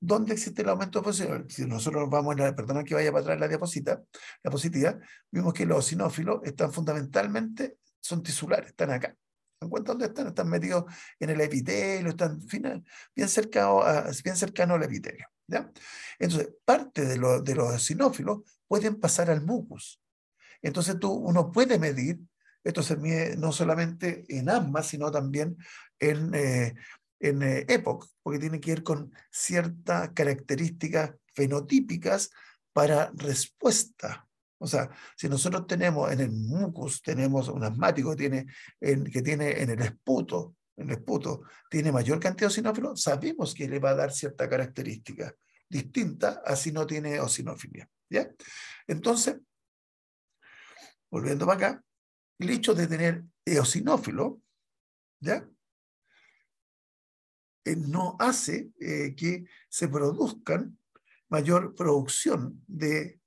A: ¿Dónde existe el aumento posible? Si nosotros vamos, a la, perdón que vaya para atrás la diapositiva la positiva, vimos que los sinófilos están fundamentalmente, son tisulares, están acá. ¿En cuenta dónde están? Están metidos en el epitelio, están final, bien cercanos bien cercano al epitelio. ¿ya? Entonces, parte de, lo, de los sinófilos pueden pasar al mucus. Entonces, tú, uno puede medir esto se mide no solamente en asma, sino también en, eh, en eh, porque tiene que ir con ciertas características fenotípicas para respuesta. O sea, si nosotros tenemos en el mucus, tenemos un asmático que tiene en, que tiene en el esputo, en el esputo, tiene mayor cantidad de eosinófilo, sabemos que le va a dar cierta característica distinta a si no tiene osinofilia. ¿ya? Entonces, volviendo para acá, el hecho de tener eosinófilo, ¿ya? Eh, no hace eh, que se produzcan mayor producción de,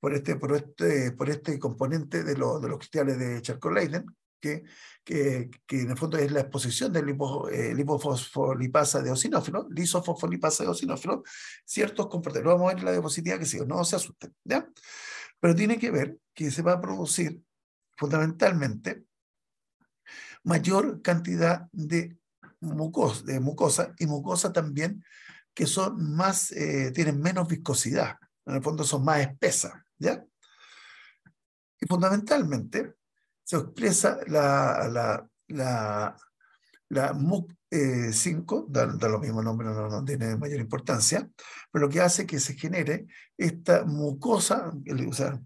A: por, este, por, este, por este componente de, de los cristales de charcot leiden que, que, que, en el fondo es la exposición de lipo, eh, lipofosfolipasa de osinófilo, lisofosfolipasa de osinófilo, ciertos componentes. Lo vamos a ver en la diapositiva que sigue, no se asusten, ¿ya? Pero tiene que ver que se va a producir fundamentalmente mayor cantidad de Mm. de mucosa y mucosa también que son más, eh, tienen menos viscosidad, en el fondo son más espesas, ¿ya? Y fundamentalmente se expresa la, la, la, MUC5, eh, da, los mismos mismo nombre, no, tiene mayor importancia, pero lo que hace que se genere esta mucosa, o sea,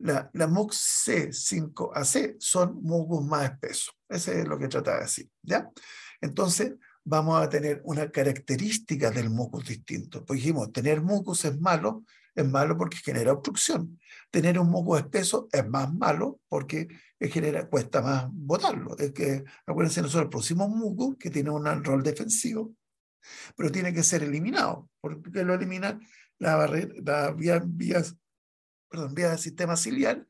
A: la, la MUC C5AC son mucos más espesos. Ese es lo que trata de decir, ¿ya? Entonces, vamos a tener una característica del mucus distinto. Pues dijimos, tener mucus es malo, es malo porque genera obstrucción. Tener un mucus espeso es más malo porque genera, cuesta más botarlo. Es que, acuérdense, nosotros producimos mucus que tiene un rol defensivo, pero tiene que ser eliminado, porque lo elimina la barrera, vía, vías, perdón, vía del sistema ciliar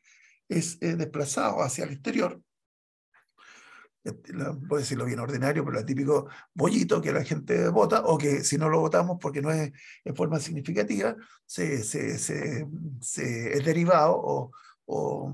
A: es eh, desplazado hacia el exterior este, puedo voy decirlo bien ordinario, pero el típico bollito que la gente vota o que si no lo votamos porque no es en forma significativa, se, se, se, es derivado o, o,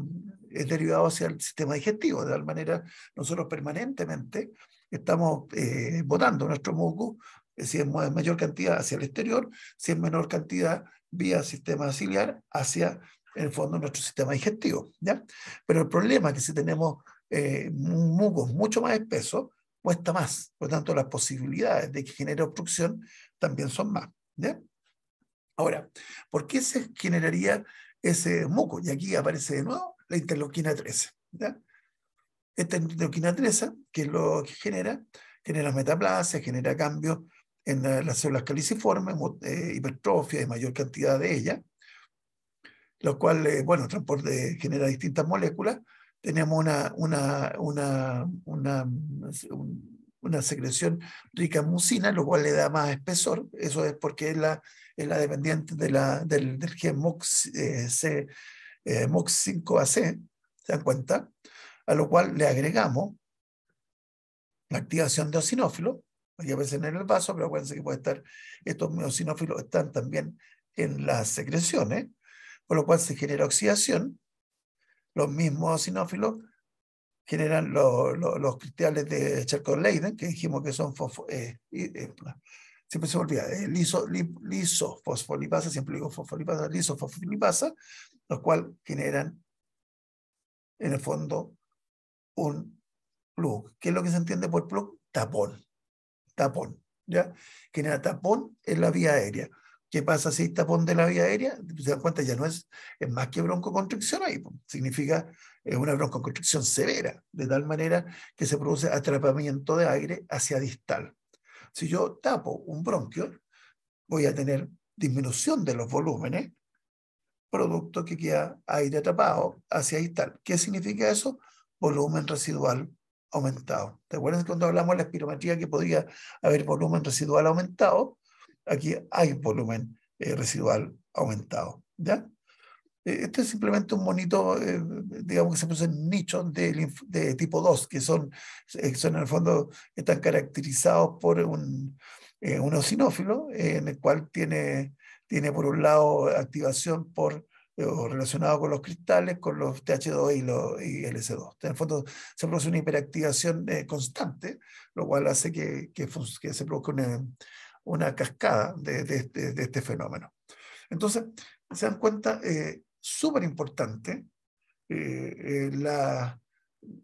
A: es derivado hacia el sistema digestivo. De tal manera, nosotros permanentemente estamos eh, votando nuestro moco, eh, si es mayor cantidad hacia el exterior, si es menor cantidad vía sistema ciliar hacia el fondo de nuestro sistema digestivo. ¿ya? Pero el problema es que si tenemos eh, mucos mucho más espeso cuesta más. Por lo tanto, las posibilidades de que genere obstrucción también son más. Ahora, ¿por qué se generaría ese muco? Y aquí aparece de nuevo la interloquina 13. Esta interloquina 13, que es lo que genera, genera metaplasia, genera cambios en las células caliciformes, eh, hipertrofia y mayor cantidad de ellas, lo cual, eh, bueno, transporte, genera distintas moléculas, tenemos una, una, secreción rica en mucina, lo cual le da más espesor. Eso es porque es la, dependiente de la, del, del gen MOX, 5AC, eh, eh, ¿se dan cuenta? A lo cual le agregamos la activación de osinófilos. aquí veces en el vaso, pero acuérdense que puede estar, estos osinófilos están también en las secreciones, por lo cual se genera oxidación los mismos sinófilos generan los cristales de charcot leiden que dijimos que son eh, eh siempre se me olvida, eh, liso, siempre digo fosfolipasa, lisofosfolipasa, los cuales generan en el fondo un plug. ¿Qué es lo que se entiende por plug? Tapón, tapón, ¿ya? Genera tapón en la vía aérea. ¿Qué pasa si tapón de la vía aérea? Se dan cuenta, ya no es, es más que broncoconstricción ahí, significa es eh, una broncoconstricción severa, de tal manera que se produce atrapamiento de aire hacia distal. Si yo tapo un bronquio, voy a tener disminución de los volúmenes, producto que queda aire atrapado hacia distal. ¿Qué significa eso? Volumen residual aumentado. ¿Te acuerdas cuando hablamos de la espirometría que podría haber volumen residual aumentado? aquí hay volumen eh, residual aumentado. ¿ya? E, este es simplemente un bonito eh, digamos que se produce en nicho de, tipo 2, que son, eh, son en el fondo, están caracterizados por un, eosinófilo, en el cual tiene, tiene por un lado activación por relacionado con los cristales, con los TH2 y, los, y LC2. En el fondo se produce una hiperactivación constante, lo cual hace que, que, que se produzca una, una cascada este, de, este fenómeno. Entonces, se dan cuenta, eh, súper importante, eh, eh,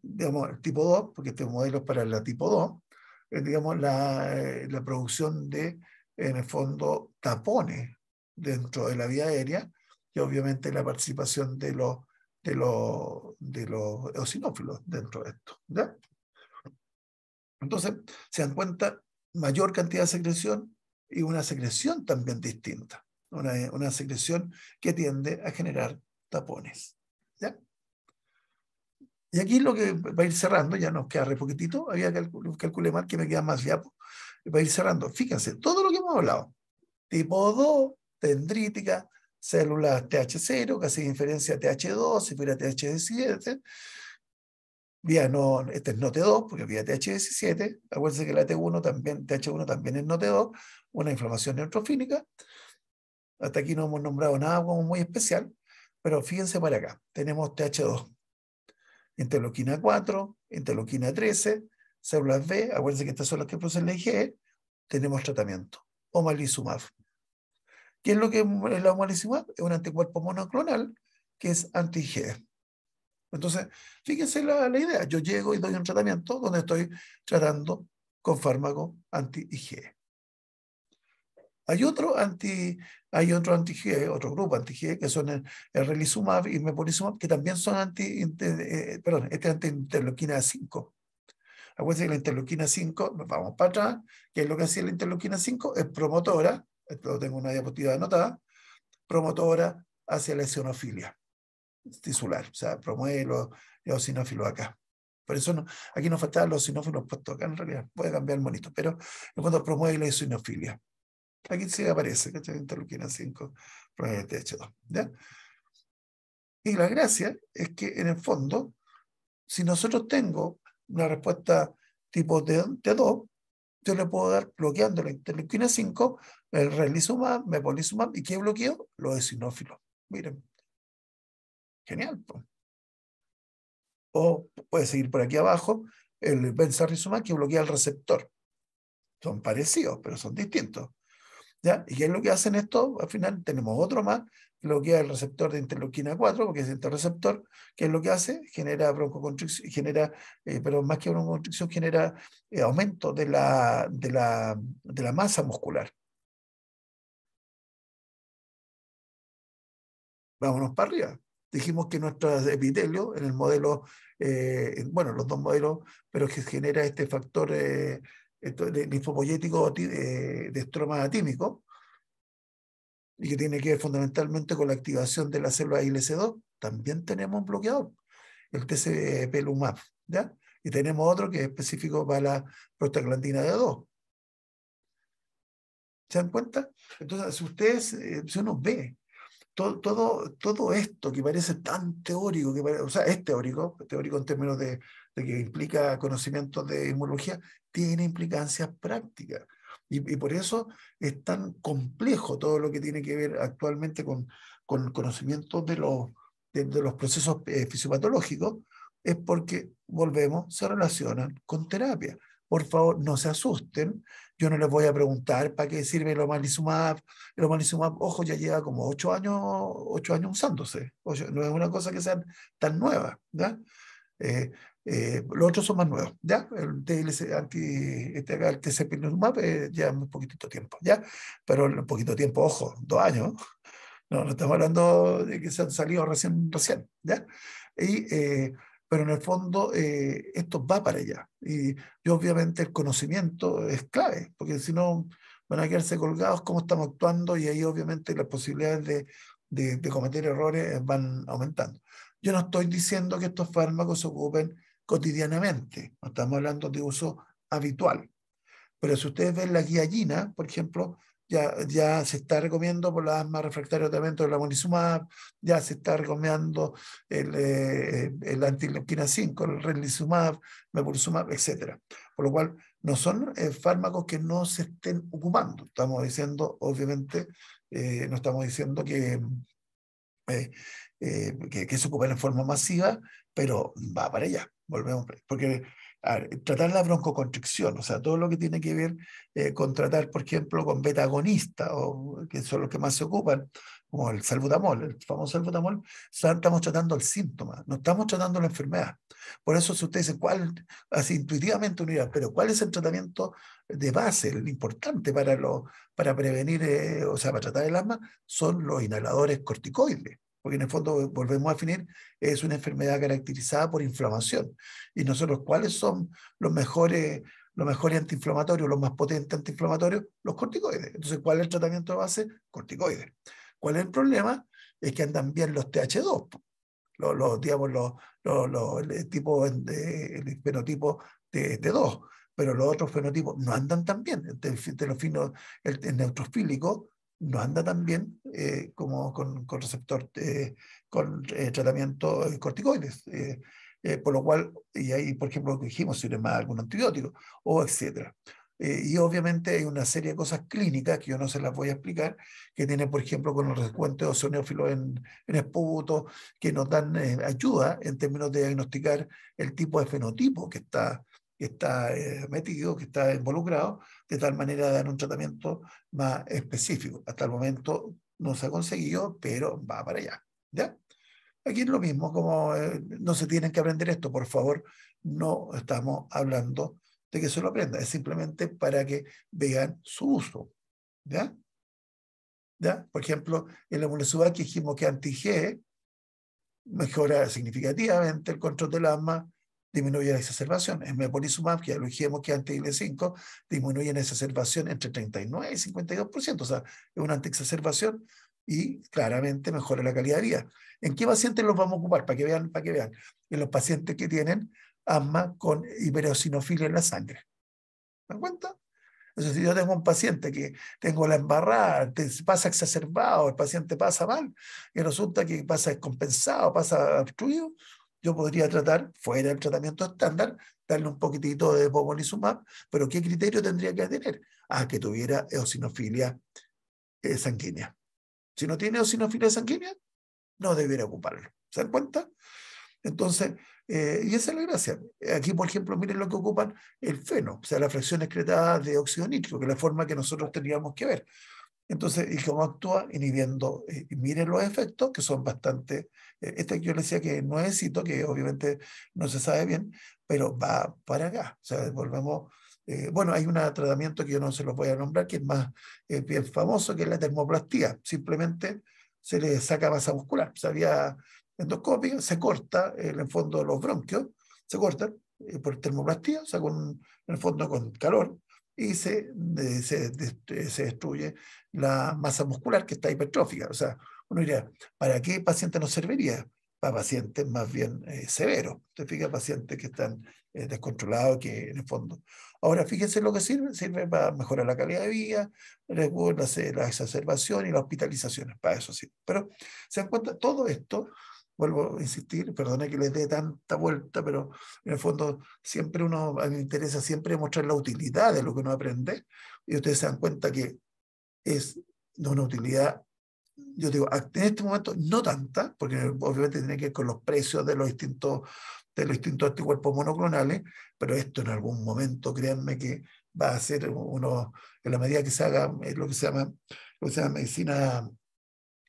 A: digamos, el tipo 2, porque este modelo para la tipo 2, digamos, la, producción de, en el fondo, tapones dentro de la vía aérea y obviamente la participación de los, de eosinófilos dentro de esto. Entonces, se dan cuenta mayor cantidad de secreción y una secreción también distinta, una, una secreción que tiende a generar tapones. ¿ya? Y aquí lo que va a ir cerrando, ya nos queda re poquitito, había calcul calculé mal que me queda más viapo va a ir cerrando. Fíjense, todo lo que hemos hablado, tipo 2, dendrítica, células TH0, casi de inferencia TH2, fuera TH7, vía no, este es t 2, porque vía TH17, acuérdense que la T1 también, TH1 también es t 2, una inflamación neutrofínica. Hasta aquí no hemos nombrado nada como muy especial, pero fíjense para acá, tenemos TH2, interloquina 4, interloquina 13, células B, acuérdense que estas son las que producen la IgE, tenemos tratamiento, omalizumab. ¿Qué es lo que es la omalizumab? Es un anticuerpo monoclonal que es anti-IgE. Entonces, fíjense la, idea. Yo llego y doy un tratamiento donde estoy tratando con fármaco anti-IgE. Hay otro anti, hay otro anti otro grupo anti que son el, el, y y mepolizumab, que también son anti, eh, perdón, este anti interleuquina 5. Acuérdense que la interleuquina 5, vamos para atrás, ¿qué es lo que hacía la interleuquina 5, es promotora, esto lo tengo una diapositiva anotada, promotora hacia la eosinofilia o sea, promueve los, eosinófilos acá. Por eso no, aquí nos faltaban los sinófilos puestos acá, en realidad, puede cambiar el monito, pero en cuanto promueve la eosinofilia Aquí sí aparece, ¿cachai? Interleuquina 5, promueve el TH2. ¿ya? Y la gracia es que en el fondo, si nosotros tengo una respuesta tipo T2, yo le puedo dar bloqueando la interleuquina 5, el realizumab, mepolizumab, ¿y qué bloqueo? Los eosinófilos. Miren, Genial. O puede seguir por aquí abajo el benzarrizumab que bloquea el receptor. Son parecidos, pero son distintos. ¿Y qué es lo que hacen esto? Al final tenemos otro más, bloquea que el receptor de interleuquina 4, porque es interreceptor. ¿Qué que es lo que hace, genera broncoconstricción, genera, eh, pero más que broncoconstricción, genera eh, aumento de la, de, la, de la masa muscular. Vámonos para arriba dijimos que nuestro epitelio en el modelo, eh, bueno, los dos modelos, pero que genera este factor eh, linfopoyético eh, de estroma atímico, y que tiene que ver fundamentalmente con la activación de la célula ILC2, también tenemos un bloqueador, el TCP-LUMAP, ¿ya? Y tenemos otro que es específico para la prostaglandina de 2 ¿Se dan cuenta? Entonces, si ustedes, eh, si uno ve todo, todo, esto que parece tan teórico, o sea, es teórico, teórico en términos de, que implica conocimiento de inmunología, tiene implicancias prácticas. Y, por eso es tan complejo todo lo que tiene que ver actualmente con, el conocimiento de los, procesos eh, fisiopatológicos, es porque, volvemos, se relacionan con terapia por favor, no se asusten. Yo no les voy a preguntar para qué sirve el omalizumab. El omalizumab, ojo, ya lleva como ocho años, ocho años usándose. no es una cosa que sea tan nueva. ¿ya? Eh, eh, los otros son más nuevos, ¿ya? El TLC este el TCP lleva muy poquitito tiempo, ¿ya? Pero un poquito tiempo, ojo, dos años. No, no estamos hablando de que se han salido recién, recién, ¿ya? Y eh, pero en el fondo eh, esto va para allá. Y, yo obviamente el conocimiento es clave, porque si no van a quedarse colgados cómo estamos actuando y ahí obviamente las posibilidades de, de, cometer errores van aumentando. Yo no estoy diciendo que estos fármacos se ocupen cotidianamente, no estamos hablando de uso habitual. Pero si ustedes ven la guía por ejemplo, ya, se está recomiendo por la asma de tratamiento de la ya se está recomendando el, eh, el 5, el relizumab, mepolizumab, etc. Por lo cual, no son eh, fármacos que no se estén ocupando. Estamos diciendo, obviamente, eh, no estamos diciendo que, eh, que, que, se ocupen en forma masiva, pero va para allá, volvemos, porque tratar la broncoconstricción, o sea, todo lo que tiene que ver eh, con tratar, por ejemplo, con betagonistas, que son los que más se ocupan, como el salbutamol, el famoso salbutamol, estamos tratando el síntoma, no estamos tratando la enfermedad. Por eso si ustedes dicen, ¿cuál? Así intuitivamente unidad, pero ¿cuál es el tratamiento de base, el importante para, lo, para prevenir, eh, o sea, para tratar el asma? Son los inhaladores corticoides porque en el fondo eh, volvemos a definir, es una enfermedad caracterizada por inflamación. Y nosotros, ¿cuáles son los mejores, los mejores antiinflamatorios, los más potentes antiinflamatorios? Los corticoides. Entonces, ¿cuál es el tratamiento de base? Corticoides. ¿Cuál es el problema? Es que andan bien los TH2, los, los digamos, los, los, el tipo, de, el fenotipo de, T2, pero los otros fenotipos no andan tan bien. El, el, el neutrofílico no anda tan bien eh, como con, con receptor, eh, con eh, tratamiento de corticoides. por lo cual, y ahí, por ejemplo, dijimos, si más algún antibiótico, o etcétera. y obviamente hay una serie de cosas clínicas que yo no se las voy a explicar, que tiene por ejemplo, con el recuento de sonófilos en, en esputo, que nos dan ayuda en términos de diagnosticar el tipo de fenotipo que está que está eh, metido, que está involucrado, de tal manera de dar un tratamiento más específico. Hasta el momento no se ha conseguido, pero va para allá. ¿ya? Aquí es lo mismo, como eh, no se tienen que aprender esto, por favor, no estamos hablando de que se lo aprenda, es simplemente para que vean su uso. ¿Ya? ¿Ya? Por ejemplo, en la que dijimos que anti-G mejora significativamente el control del asma, disminuye la exacerbación. En mepolizumab, que ya lo dijimos que anti IL-5, disminuye la exacerbación entre 39 y 52%, o sea, es una anti-exacerbación y claramente mejora la calidad de vida. ¿En qué pacientes los vamos a ocupar? Para que vean, para que vean. En los pacientes que tienen asma con hiperosinofilia en la sangre. ¿Me dan cuenta? Entonces, si yo tengo un paciente que tengo la embarrada, pasa exacerbado, el paciente pasa mal, y resulta que pasa descompensado, pasa obstruido, yo podría tratar, fuera del tratamiento estándar, darle un poquitito de sumar, pero ¿qué criterio tendría que tener? Ah, que tuviera eosinofilia eh, sanguínea. Si no tiene eosinofilia sanguínea, no debería ocuparlo. ¿Se dan cuenta? Entonces, eh, y esa es la gracia. Aquí, por ejemplo, miren lo que ocupan el feno, o sea, la fracción excretada de óxido nítrico, que es la forma que nosotros teníamos que ver. Entonces, ¿y cómo actúa? Inhibiendo, eh, miren los efectos, que son bastante, eh, este que yo le decía que no es cito, que obviamente no se sabe bien, pero va para acá. O sea, volvemos, eh, bueno, hay un tratamiento que yo no se los voy a nombrar, que es más bien famoso, que es la termoplastía. Simplemente se le saca masa muscular. O sea, había endoscopia, se corta en el fondo los bronquios, se corta por termoplastía, o sea, con, en el fondo con calor, y se, se, se, destruye la masa muscular que está hipertrófica. O sea, uno diría, ¿para qué paciente nos serviría? Para pacientes más bien eh, severos. Entonces, fíjense, pacientes que están eh, descontrolados, que en el fondo. Ahora, fíjense lo que sirve: sirve para mejorar la calidad de vida, la, exacerbación y las hospitalizaciones. Para eso sí. Pero se dan cuenta, todo esto vuelvo a insistir, Perdone que les dé tanta vuelta, pero en el fondo siempre uno, a mí me interesa siempre mostrar la utilidad de lo que uno aprende y ustedes se dan cuenta que es de una utilidad, yo digo, en este momento no tanta, porque obviamente tiene que ver con los precios de los distintos de los distintos anticuerpos monoclonales, pero esto en algún momento, créanme que va a ser uno, en la medida que se haga eh, lo que se llama, lo que se llama medicina,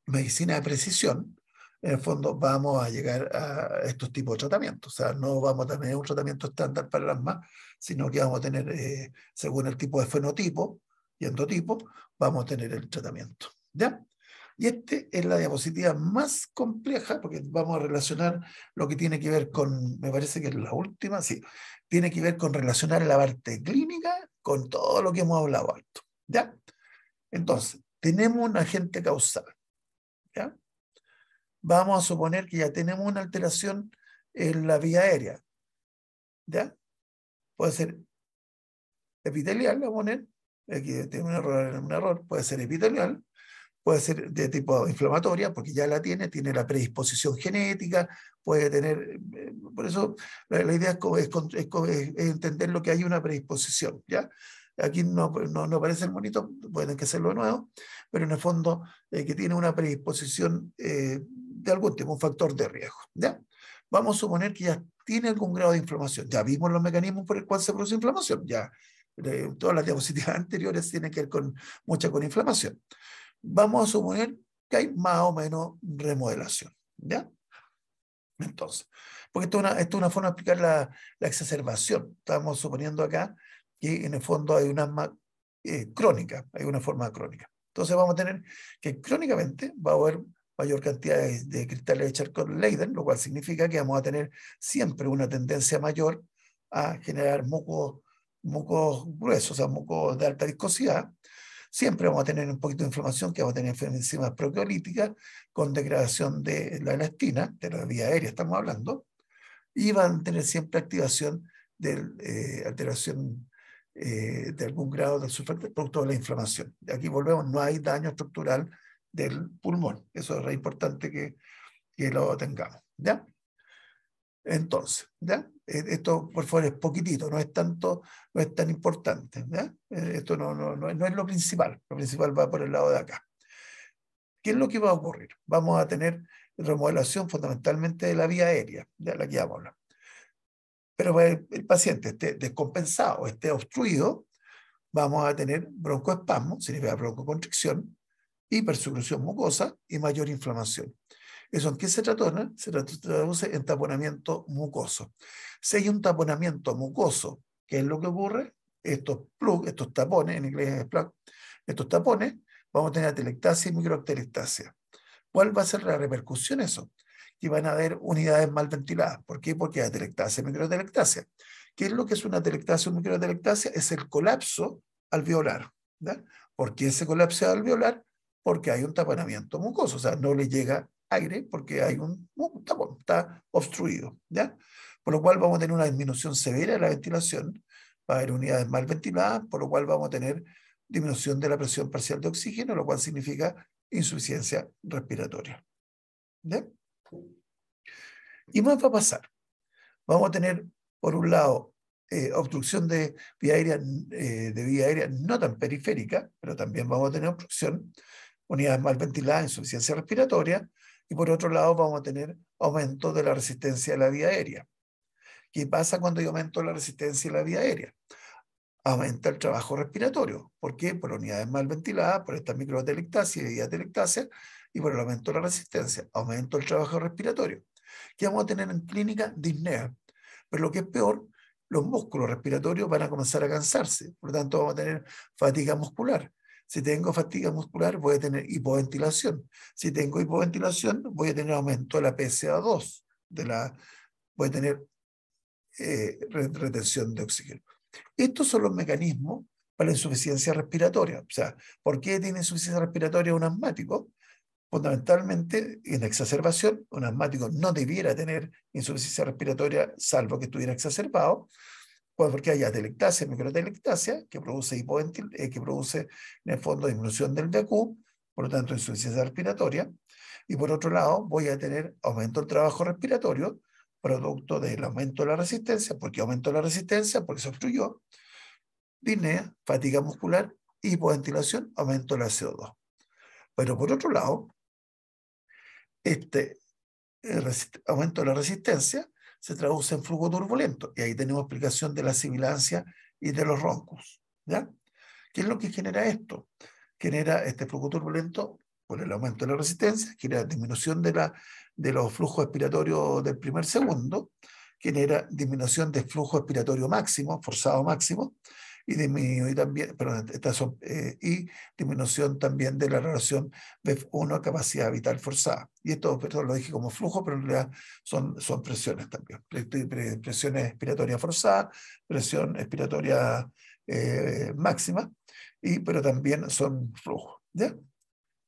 A: medicina de precisión, en el fondo vamos a llegar a estos tipos de tratamientos. O sea, no vamos a tener un tratamiento estándar para las más, sino que vamos a tener, eh, según el tipo de fenotipo y endotipo, vamos a tener el tratamiento. ¿Ya? Y esta es la diapositiva más compleja, porque vamos a relacionar lo que tiene que ver con, me parece que es la última, sí, tiene que ver con relacionar la parte clínica con todo lo que hemos hablado alto. ¿Ya? Entonces, tenemos un agente causal. ¿Ya? vamos a suponer que ya tenemos una alteración en la vía aérea. ¿Ya? Puede ser epitelial, vamos a poner. Aquí tiene un error, un error. Puede ser epitelial, puede ser de tipo inflamatoria, porque ya la tiene, tiene la predisposición genética, puede tener, eh, por eso la, idea es, entender lo que hay una predisposición, ¿ya? Aquí no, no, aparece el monito, pueden que hacerlo de nuevo, pero en el fondo eh, que tiene una predisposición eh, de algún tipo, un factor de riesgo. ¿ya? Vamos a suponer que ya tiene algún grado de inflamación. Ya vimos los mecanismos por el cual se produce inflamación. Ya eh, todas las diapositivas anteriores tienen que ver con mucha con inflamación. Vamos a suponer que hay más o menos remodelación. ¿Ya? Entonces, porque esto es una, una forma de explicar la, la, exacerbación. Estamos suponiendo acá que en el fondo hay una eh, crónica, hay una forma crónica. Entonces vamos a tener que crónicamente va a haber mayor cantidad de, de cristales de Charcot-Leyden, lo cual significa que vamos a tener siempre una tendencia mayor a generar mucos, mucos gruesos, o sea, mucos de alta viscosidad. Siempre vamos a tener un poquito de inflamación que vamos a tener enzimas proteolíticas con degradación de la elastina, de la vía aérea estamos hablando, y van a tener siempre activación de eh, alteración eh, de algún grado del sulfato producto de la inflamación. Aquí volvemos, no hay daño estructural del pulmón. Eso es re importante que, lo tengamos. ¿Ya? Entonces, ¿ya? E, esto, por favor, es poquitito, no es tanto, no es tan importante, ¿ya? E, esto no, no, no, es lo principal, lo principal va por el lado de acá. ¿Qué es lo que va a ocurrir? Vamos a tener remodelación fundamentalmente de la vía aérea, de la que Pero pues, el paciente esté descompensado, esté obstruido, vamos a tener broncoespasmo, significa broncoconstricción, hipersecreción mucosa y mayor inflamación. ¿Eso en qué se trata? Se traduce en taponamiento mucoso. Si hay un taponamiento mucoso, ¿qué es lo que ocurre? Estos plug, estos tapones, en inglés es plug, estos tapones, vamos a tener atelectasia y microatelectasia. ¿Cuál va a ser la repercusión eso? Que van a haber unidades mal ventiladas. ¿Por qué? Porque hay atelectasia y microatelectasia. ¿Qué es lo que es una atelectasia o microatelectasia? Es el colapso alveolar. ¿verdad? ¿Por qué ese colapso alveolar? porque hay un taponamiento mucoso, o sea, no le llega aire porque hay un, está obstruido, ¿ya? Por lo cual vamos a tener una disminución severa de la ventilación, va a haber unidades mal ventiladas, por lo cual vamos a tener disminución de la presión parcial de oxígeno, lo cual significa insuficiencia respiratoria. ¿ya? Y más va a pasar. Vamos a tener, por un lado, eh, obstrucción de vía, aérea, eh, de vía aérea no tan periférica, pero también vamos a tener obstrucción unidades mal ventiladas, insuficiencia respiratoria, y por otro lado vamos a tener aumento de la resistencia de la vía aérea. ¿Qué pasa cuando hay aumento la resistencia de la vía aérea? Aumenta el trabajo respiratorio. ¿Por qué? Por unidades mal ventiladas, por esta microtelectasia y diatelectasia, y por el aumento de la resistencia. Aumento el trabajo respiratorio. ¿Qué vamos a tener en clínica? Disnea. Pero lo que es peor, los músculos respiratorios van a comenzar a cansarse. Por lo tanto, vamos a tener fatiga muscular. Si tengo fatiga muscular, voy a tener hipoventilación. Si tengo hipoventilación, voy a tener aumento de la PCA2, de la, voy a tener eh, retención de oxígeno. Estos son los mecanismos para la insuficiencia respiratoria. O sea, ¿por qué tiene insuficiencia respiratoria un asmático? Fundamentalmente, en exacerbación, un asmático no debiera tener insuficiencia respiratoria, salvo que estuviera exacerbado. Pues porque hay atelectasia, microatelectasia, que produce hipoventil, eh, que produce en el fondo disminución del DQ, por lo tanto insuficiencia respiratoria, y por otro lado voy a tener aumento del trabajo respiratorio, producto del aumento de la resistencia, porque aumento la resistencia, porque se obstruyó, disnea, fatiga muscular, hipoventilación, aumento de la CO2. Pero por otro lado, este eh, aumento de la resistencia se traduce en flujo turbulento. Y ahí tenemos explicación de la sibilancia y de los roncos. ¿ya? ¿Qué es lo que genera esto? Genera este flujo turbulento por el aumento de la resistencia, genera disminución de, de los flujos expiratorios del primer segundo, genera disminución del flujo expiratorio máximo, forzado máximo, y también, eh, y disminución también de la relación BEF1 a capacidad vital forzada. Y esto perdón, lo dije como flujo, pero realidad son, son presiones también. Presiones expiratorias forzadas, presión expiratoria eh, máxima, y, pero también son flujos.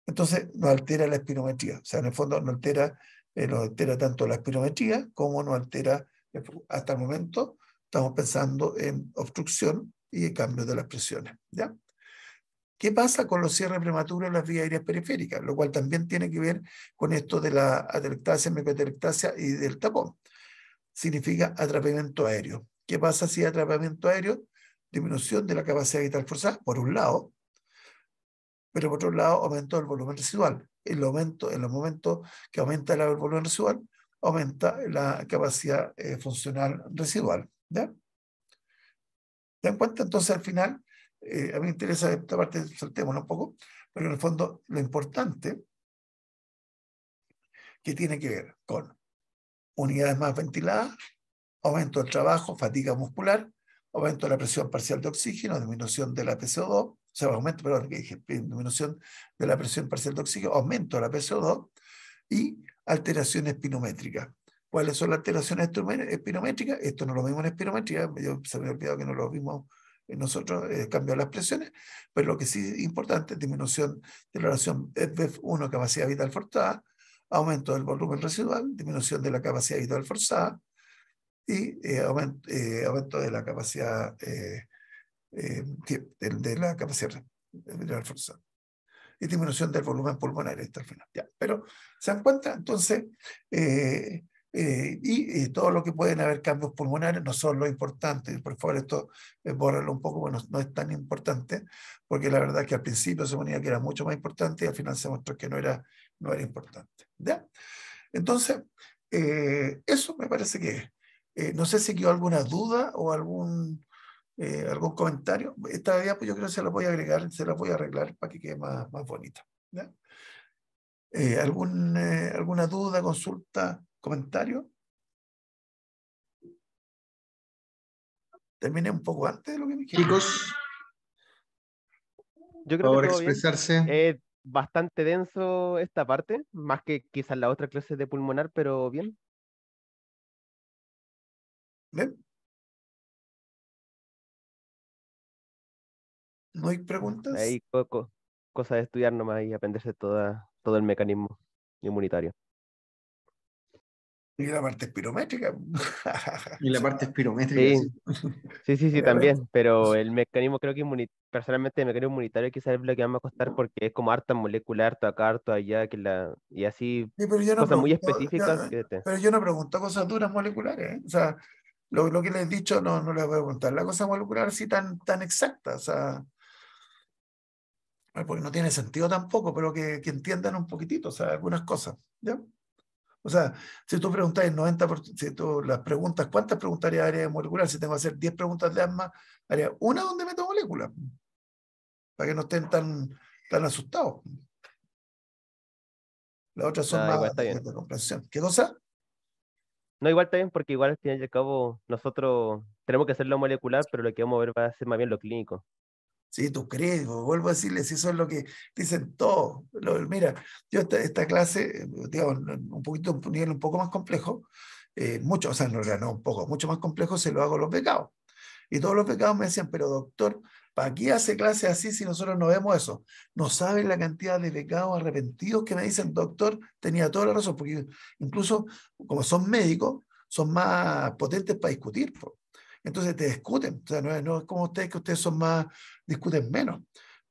A: Entonces no altera la espirometría. O sea, en el fondo no altera, eh, no altera tanto la espirometría como no altera, hasta el momento estamos pensando en obstrucción y el cambio de las presiones. ¿ya? ¿Qué pasa con los cierres prematuros en las vías aéreas periféricas? Lo cual también tiene que ver con esto de la atelectasia, mecoatelectasia y del tapón. Significa atrapamiento aéreo. ¿Qué pasa si hay atrapamiento aéreo? Disminución de la capacidad vital forzada, por un lado, pero por otro lado, aumento del volumen residual. El aumento, en los momentos que aumenta el volumen residual, aumenta la capacidad eh, funcional residual. ¿ya? ¿Te dan cuenta? Entonces, al final, eh, a mí me interesa esta parte, saltémosla un poco, pero en el fondo, lo importante que tiene que ver con unidades más ventiladas, aumento del trabajo, fatiga muscular, aumento de la presión parcial de oxígeno, disminución de la PCO2, o sea, aumento, perdón, disminución de la presión parcial de oxígeno, aumento de la PCO2 y alteraciones espinométrica cuáles son las alteraciones espirométricas. Esto no lo vimos en espirometría, yo, se me ha olvidado que no lo vimos nosotros, eh, cambió las presiones, pero lo que sí es importante, disminución de la relación EDBEF1, capacidad vital forzada, aumento del volumen residual, disminución de la capacidad vital forzada y eh, aumento, eh, aumento, de la capacidad eh, de, la capacidad vital forzada y disminución del volumen pulmonar pero se dan cuenta, entonces, eh, y todo lo que pueden haber cambios pulmonares no son lo importante. Por favor, esto eh, un poco, bueno, no es tan importante, porque la verdad que al principio se ponía que era mucho más importante y al final se mostró que no era, no era importante. ¿ya? Entonces, eh, eso me parece que es. Eh, no sé si quedó alguna duda o algún, algún comentario. Esta idea pues yo creo que se la voy a agregar, se la voy a arreglar para que quede más, más bonita. ¿Algún, ¿Alguna duda, consulta? ¿Comentario?
B: Terminé un poco antes de lo que me dijeron. Chicos, yo creo que expresarse. bastante denso esta parte, más que quizás la otra clase de pulmonar, pero bien. Bien. ¿No hay preguntas? Hay poco cosas de estudiar nomás y aprenderse toda, todo el mecanismo inmunitario.
A: Y la parte espirométrica. y la parte espirométrica. Sí, sí, sí, también. Pero el
B: mecanismo, creo que personalmente el mecanismo inmunitario quizás es lo que va a costar porque es como harta molecular, todo acá, allá, que la, y así cosas muy específicas. pero yo no pregunto cosas duras moleculares. ¿eh? O sea,
A: lo, lo, que les he dicho no, no les voy a preguntar, La cosa molecular sí tan, tan exacta. O sea, porque no tiene sentido tampoco, pero que, que entiendan un poquitito, o sea, algunas cosas. ¿ya? O sea, si tú preguntas el 90%, si tú las preguntas, ¿cuántas preguntas haría área molecular? Si tengo que hacer 10 preguntas de asma, haría una donde meto moléculas, para que no estén tan, tan asustados. Las otras son más de comprensión. ¿Qué cosa?
B: No, igual está bien, porque igual al fin y al cabo nosotros tenemos que hacer lo molecular, pero lo que vamos a ver va a ser más bien lo clínico.
A: ¿sí? Tú crees, vuelvo a decirles, eso es lo que dicen todos. mira, yo esta, clase, eh, digamos, un poquito, un nivel un poco más complejo, eh, mucho, o sea, no, no un poco, mucho más complejo se lo hago los pecados. Y todos los pecados me decían, pero doctor, ¿para qué hace clase así si nosotros no vemos eso? No saben la cantidad de pecados arrepentidos que me dicen, doctor, tenía toda la razón, porque incluso como son médicos, son más potentes para discutir entonces te discuten. O sea, no, es, como ustedes, que ustedes son más, discuten menos.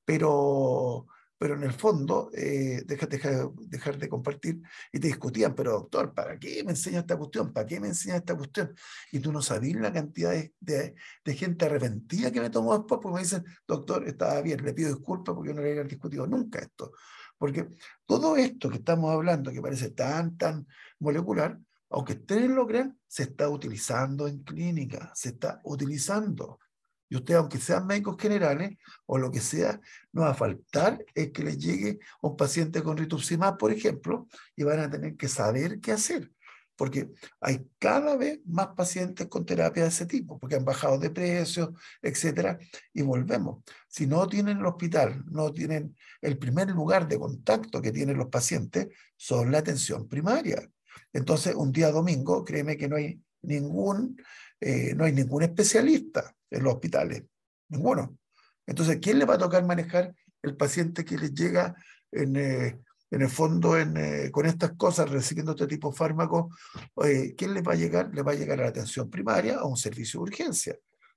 A: Pero, pero en el fondo, eh, dejar de compartir y te discutían, pero doctor, ¿para qué me enseña esta cuestión? ¿Para qué me enseña esta cuestión? Y tú no sabías la cantidad de, gente arrepentida que me tomó después porque me dicen, doctor, estaba bien, le pido disculpas porque yo no le había discutido nunca esto. Porque todo esto que estamos hablando, que parece tan, tan molecular, aunque ustedes lo crean, se está utilizando en clínica, se está utilizando. Y ustedes, aunque sean médicos generales o lo que sea, no va a faltar es que les llegue un paciente con rituximab, por ejemplo, y van a tener que saber qué hacer. Porque hay cada vez más pacientes con terapia de ese tipo, porque han bajado de precios, etcétera, y volvemos. Si no tienen el hospital, no tienen el primer lugar de contacto que tienen los pacientes, son la atención primaria. Entonces, un día domingo, créeme que no hay ningún, eh, no hay ningún especialista en los hospitales, ninguno. Entonces, ¿quién le va a tocar manejar el paciente que les llega eh, en, el fondo eh, con estas cosas, recibiendo este tipo de fármacos? ¿Quién le va a llegar? Le va a llegar a la atención primaria, a un servicio de urgencia.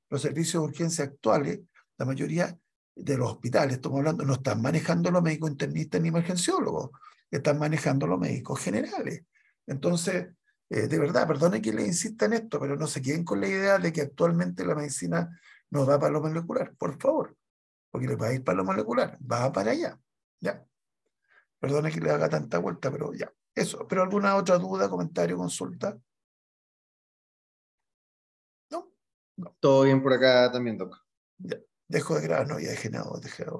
A: Los servicios de urgencia actuales, la mayoría de los hospitales, estamos hablando, no están manejando los médicos internistas ni emergenciólogos, están manejando los médicos generales. Entonces, eh, de verdad, perdone que le insista en esto, pero no se queden con la idea de que actualmente la medicina no va para lo molecular, por favor, porque le va a ir para lo molecular, va para allá, ya. Perdone que le haga tanta vuelta, pero ya, eso. ¿Pero alguna otra duda, comentario, consulta?
B: No. Todo bien por acá también, Toca. Dejo de grabar, no, ya dejé nada,